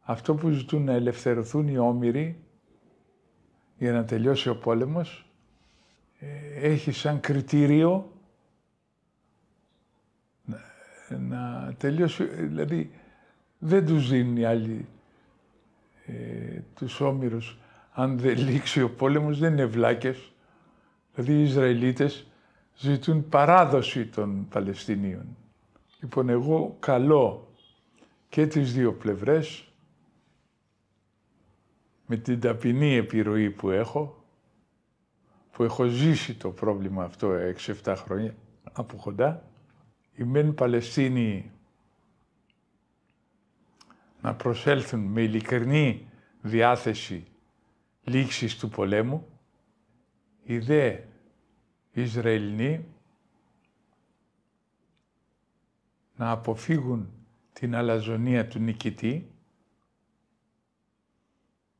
αυτό που ζητούν να ελευθερωθούν οι όμοιροι για να τελειώσει ο πόλεμος ε, έχει σαν κριτήριο να, να τελειώσει, δηλαδή δεν τους δίνουν οι άλλοι ε, τους όμοιρους. Αν δεν λήξει ο πόλεμος δεν είναι βλάκες. Δηλαδή οι Ισραηλίτες ζητούν παράδοση των Παλαιστινίων. Λοιπόν, εγώ καλώ και τις δύο πλευρές, με την ταπεινή επιρροή που έχω, που έχω ζήσει το πρόβλημα αυτό 6-7 χρόνια από κοντά, οι μεν Παλαιστίνοι να προσέλθουν με ειλικρινή διάθεση λήξης του πολέμου, η δε Ισραηλινοί να αποφύγουν την αλαζονία του νικητή,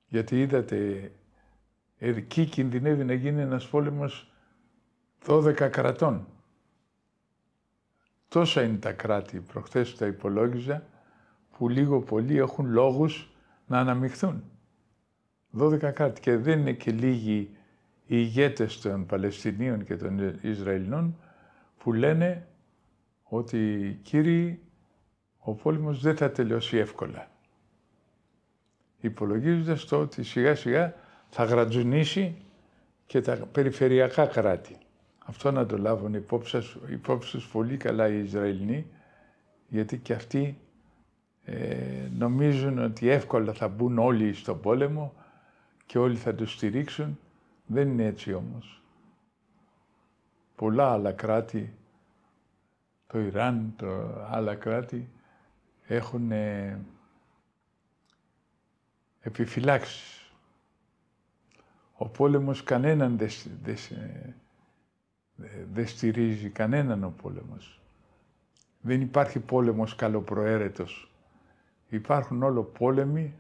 γιατί είδατε, εκεί κινδυνεύει να γίνει ένας πόλεμος 12 κρατών. Τόσα είναι τα κράτη, προχθές τα υπολόγιζα, που λίγο πολύ έχουν λόγους να αναμειχθούν. 12 κράτη και δεν είναι και λίγοι οι ηγέτες των Παλαιστινίων και των Ισραηλινών που λένε ότι κύριοι, ο πόλεμος δεν θα τελειώσει εύκολα. Υπολογίζοντας το ότι σιγά σιγά θα γρατζουνίσει και τα περιφερειακά κράτη. Αυτό να το λάβουν υπόψη, πολύ καλά οι Ισραηλινοί, γιατί και αυτοί ε, νομίζουν ότι εύκολα θα μπουν όλοι στον πόλεμο και όλοι θα τους στηρίξουν δεν είναι έτσι όμως. Πολλά άλλα κράτη, το Ιράν, το άλλα κράτη, έχουν ε, επιφυλάξεις. Ο πόλεμος κανέναν δεν δε, δε στηρίζει, κανέναν ο πόλεμος. Δεν υπάρχει πόλεμος καλοπροαίρετος. Υπάρχουν όλο πόλεμοι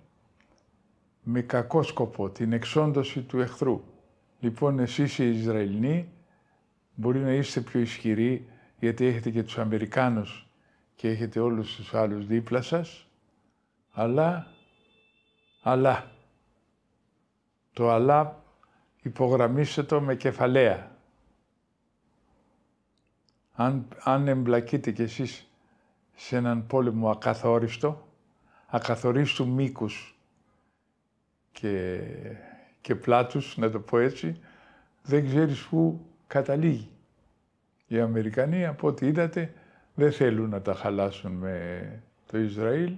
με κακό σκοπό, την εξόντωση του εχθρού. Λοιπόν, εσείς οι Ισραηλοί μπορεί να είστε πιο ισχυροί γιατί έχετε και τους Αμερικάνους και έχετε όλους τους άλλους δίπλα σας, αλλά, αλλά, το αλλά υπογραμμίστε το με κεφαλαία. Αν, αν εμπλακείτε κι εσείς σε έναν πόλεμο ακαθόριστο, ακαθορίστου μήκους και και πλάτους, να το πω έτσι, δεν ξέρεις πού καταλήγει. Οι Αμερικανοί, από ό,τι είδατε, δεν θέλουν να τα χαλάσουν με το Ισραήλ,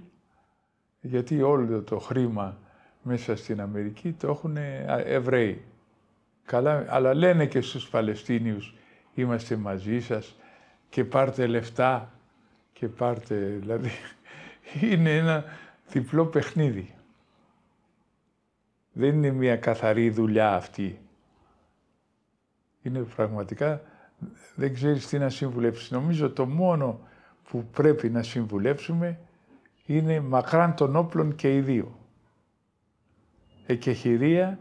γιατί όλο το χρήμα μέσα στην Αμερική το έχουν ε, Εβραίοι. Καλά, αλλά λένε και στους Παλαιστίνιους, είμαστε μαζί σας και πάρτε λεφτά και πάρτε, δηλαδή, είναι ένα διπλό παιχνίδι δεν είναι μια καθαρή δουλειά αυτή. Είναι πραγματικά, δεν ξέρεις τι να συμβουλέψεις. Νομίζω το μόνο που πρέπει να συμβουλέψουμε είναι μακράν των όπλων και οι δύο. Εκεχηρία,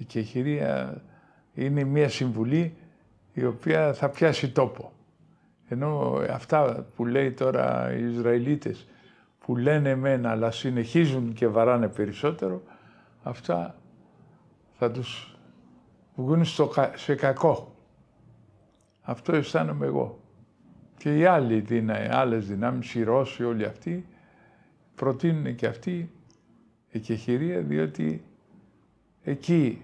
εκεχηρία είναι μια συμβουλή η οποία θα πιάσει τόπο. Ενώ αυτά που λέει τώρα οι Ισραηλίτες που λένε εμένα αλλά συνεχίζουν και βαράνε περισσότερο, αυτά θα τους βγουν στο, σε κακό. Αυτό αισθάνομαι εγώ. Και οι άλλοι δυνα, άλλες δυνάμεις, οι Ρώσοι όλοι αυτοί, προτείνουν και αυτοί εκεχηρία, διότι εκεί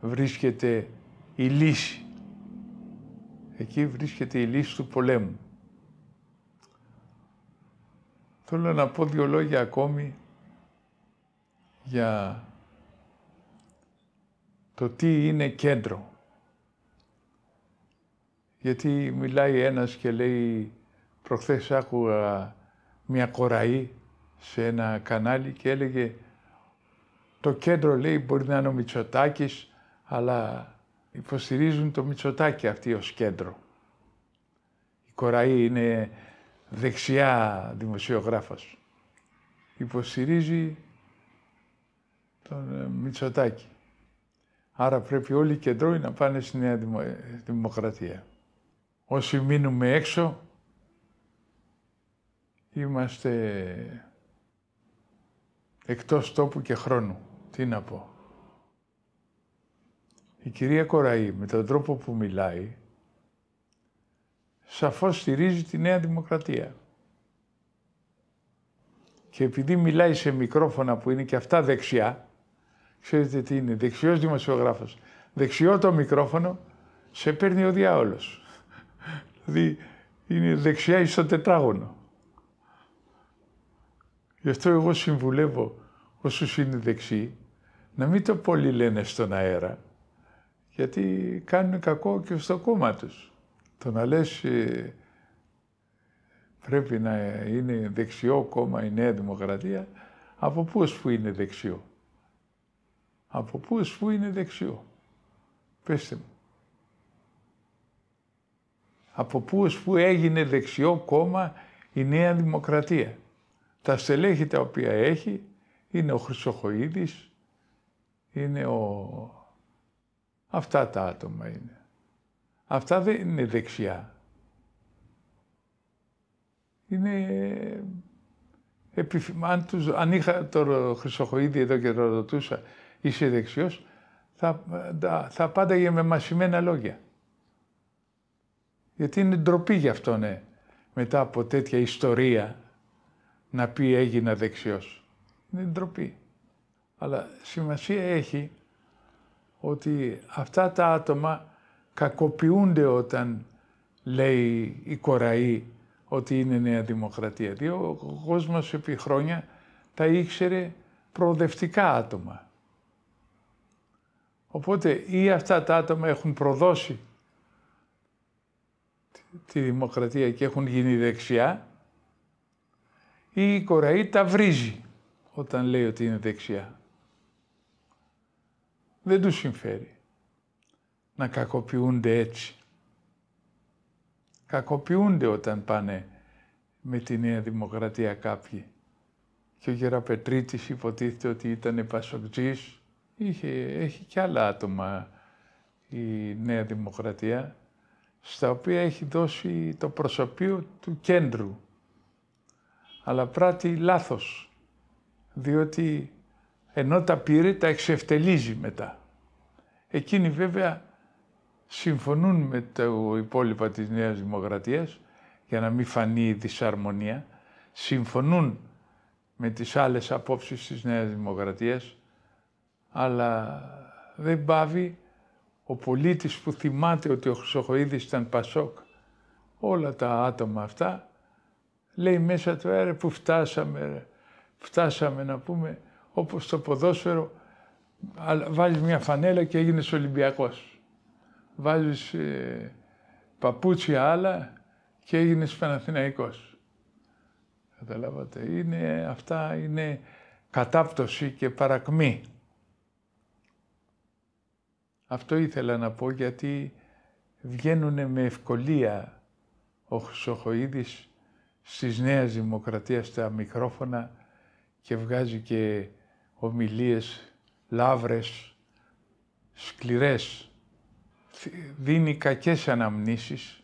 βρίσκεται η λύση. Εκεί βρίσκεται η λύση του πολέμου. Θέλω να πω δύο λόγια ακόμη για το τι είναι κέντρο. Γιατί μιλάει ένας και λέει, προχθές άκουγα μια κοραή σε ένα κανάλι και έλεγε το κέντρο λέει μπορεί να είναι ο Μητσοτάκης, αλλά υποστηρίζουν το Μητσοτάκη αυτοί ως κέντρο. Η Κοραή είναι δεξιά δημοσιογράφος. Υποστηρίζει τον ε, Μητσοτάκη. Άρα πρέπει όλοι οι κεντρώοι να πάνε στη Νέα ε, Δημοκρατία. Όσοι μείνουμε έξω, είμαστε εκτός τόπου και χρόνου. Τι να πω. Η κυρία Κοραή, με τον τρόπο που μιλάει, σαφώς στηρίζει τη Νέα Δημοκρατία. Και επειδή μιλάει σε μικρόφωνα που είναι και αυτά δεξιά, Ξέρετε τι είναι, δεξιός δημοσιογράφος. Δεξιό το μικρόφωνο, σε παίρνει ο διάολος. δηλαδή είναι δεξιά στο τετράγωνο. Γι' αυτό εγώ συμβουλεύω όσους είναι δεξιοί να μην το πολύ λένε στον αέρα, γιατί κάνουν κακό και στο κόμμα τους. Το να λες ε, πρέπει να είναι δεξιό κόμμα η Νέα Δημοκρατία, από πώ που είναι δεξιό. Από πού ως είναι δεξιό. Πεςτε μου. Από πού ως έγινε δεξιό κόμμα η Νέα Δημοκρατία. Τα στελέχη τα οποία έχει είναι ο Χρυσοχοίδης, είναι ο... Αυτά τα άτομα είναι. Αυτά δεν είναι δεξιά. Είναι... Επιφυ... Αν, είχα τον Χρυσοχοίδη εδώ και τον ρωτούσα, είσαι δεξιός, θα, ε, θα πάνταγε με μασημένα λόγια. Γιατί είναι ντροπή γι' αυτό, ναι, μετά από τέτοια ιστορία να πει έγινα δεξιός. Είναι ντροπή. Αλλά σημασία έχει ότι αυτά τα άτομα κακοποιούνται όταν λέει η Κοραή ότι είναι Νέα Δημοκρατία. Διότι ο κόσμος επί χρόνια τα ήξερε προοδευτικά άτομα. Οπότε ή αυτά τα άτομα έχουν προδώσει τη δημοκρατία και έχουν γίνει δεξιά ή η Κοραή τα βρίζει όταν λέει ότι είναι δεξιά. Δεν τους συμφέρει να κακοποιούνται έτσι. Κακοποιούνται όταν πάνε με τη Νέα Δημοκρατία κάποιοι. Και ο Γεραπετρίτης υποτίθεται ότι ήταν πασοκτζής είχε, έχει και άλλα άτομα η Νέα Δημοκρατία, στα οποία έχει δώσει το προσωπείο του κέντρου. Αλλά πράττει λάθος, διότι ενώ τα πήρε τα εξευτελίζει μετά. Εκείνοι βέβαια συμφωνούν με το υπόλοιπα της Νέας Δημοκρατίας, για να μην φανεί η δυσαρμονία, συμφωνούν με τις άλλες απόψεις της Νέας Δημοκρατίας, αλλά δεν πάβει ο πολίτης που θυμάται ότι ο Χρυσοχοίδης ήταν Πασόκ, όλα τα άτομα αυτά, λέει μέσα του αέρα που φτάσαμε, φτάσαμε να πούμε, όπως το ποδόσφαιρο, βάζεις μια φανέλα και έγινες Ολυμπιακός. Βάζεις ε, παπούτσια άλλα και έγινες Παναθηναϊκός. Καταλάβατε, είναι, αυτά είναι κατάπτωση και παρακμή. Αυτό ήθελα να πω γιατί βγαίνουν με ευκολία ο Χρυσοχοίδης στις νέας δημοκρατίας στα μικρόφωνα και βγάζει και ομιλίες λάβρες, σκληρές. Δίνει κακές αναμνήσεις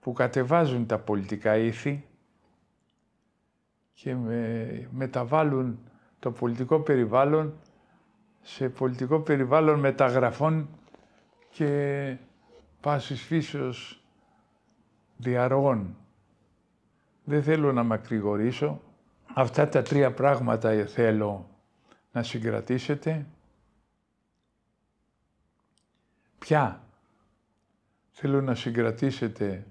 που κατεβάζουν τα πολιτικά ήθη και μεταβάλλουν το πολιτικό περιβάλλον σε πολιτικό περιβάλλον μεταγραφών και πάσης φύσεως διαρροών. Δεν θέλω να μακρηγορήσω. Αυτά τα τρία πράγματα θέλω να συγκρατήσετε. Ποια θέλω να συγκρατήσετε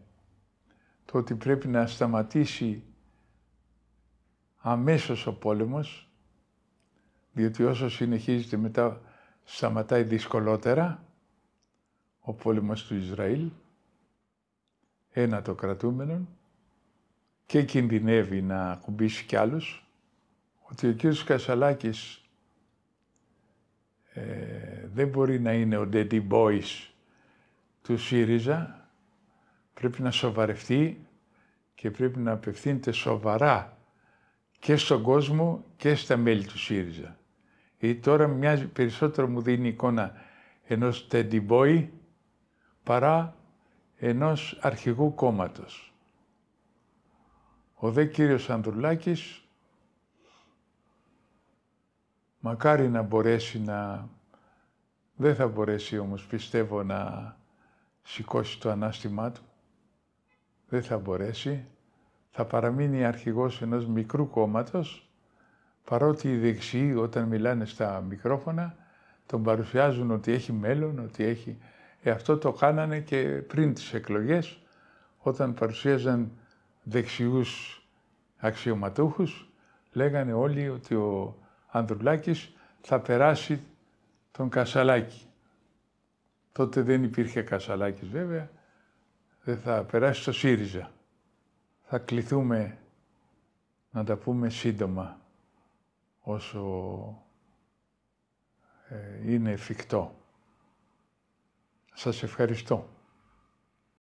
το ότι πρέπει να σταματήσει αμέσως ο πόλεμος, διότι όσο συνεχίζεται μετά σταματάει δυσκολότερα ο πόλεμος του Ισραήλ, ένα το κρατούμενο και κινδυνεύει να κουμπίσει κι άλλους, ότι ο κ. Κασαλάκης ε, δεν μπορεί να είναι ο Daddy Boys του ΣΥΡΙΖΑ, πρέπει να σοβαρευτεί και πρέπει να απευθύνεται σοβαρά και στον κόσμο και στα μέλη του ΣΥΡΙΖΑ. Ή τώρα μοιάζει περισσότερο μου δίνει εικόνα ενός Teddy Boy παρά ενός αρχηγού κόμματος. Ο δε κύριος Ανδρουλάκης μακάρι να μπορέσει να... Δεν θα μπορέσει όμως πιστεύω να σηκώσει το ανάστημά του. Δεν θα μπορέσει. Θα παραμείνει αρχηγός ενός μικρού κόμματος παρότι οι δεξιοί όταν μιλάνε στα μικρόφωνα τον παρουσιάζουν ότι έχει μέλλον, ότι έχει... Ε, αυτό το κάνανε και πριν τις εκλογές, όταν παρουσίαζαν δεξιούς αξιωματούχους, λέγανε όλοι ότι ο Ανδρουλάκης θα περάσει τον Κασαλάκη. Τότε δεν υπήρχε Κασαλάκης βέβαια, δεν θα περάσει το ΣΥΡΙΖΑ. Θα κληθούμε να τα πούμε σύντομα όσο ε, είναι εφικτό. Σας ευχαριστώ.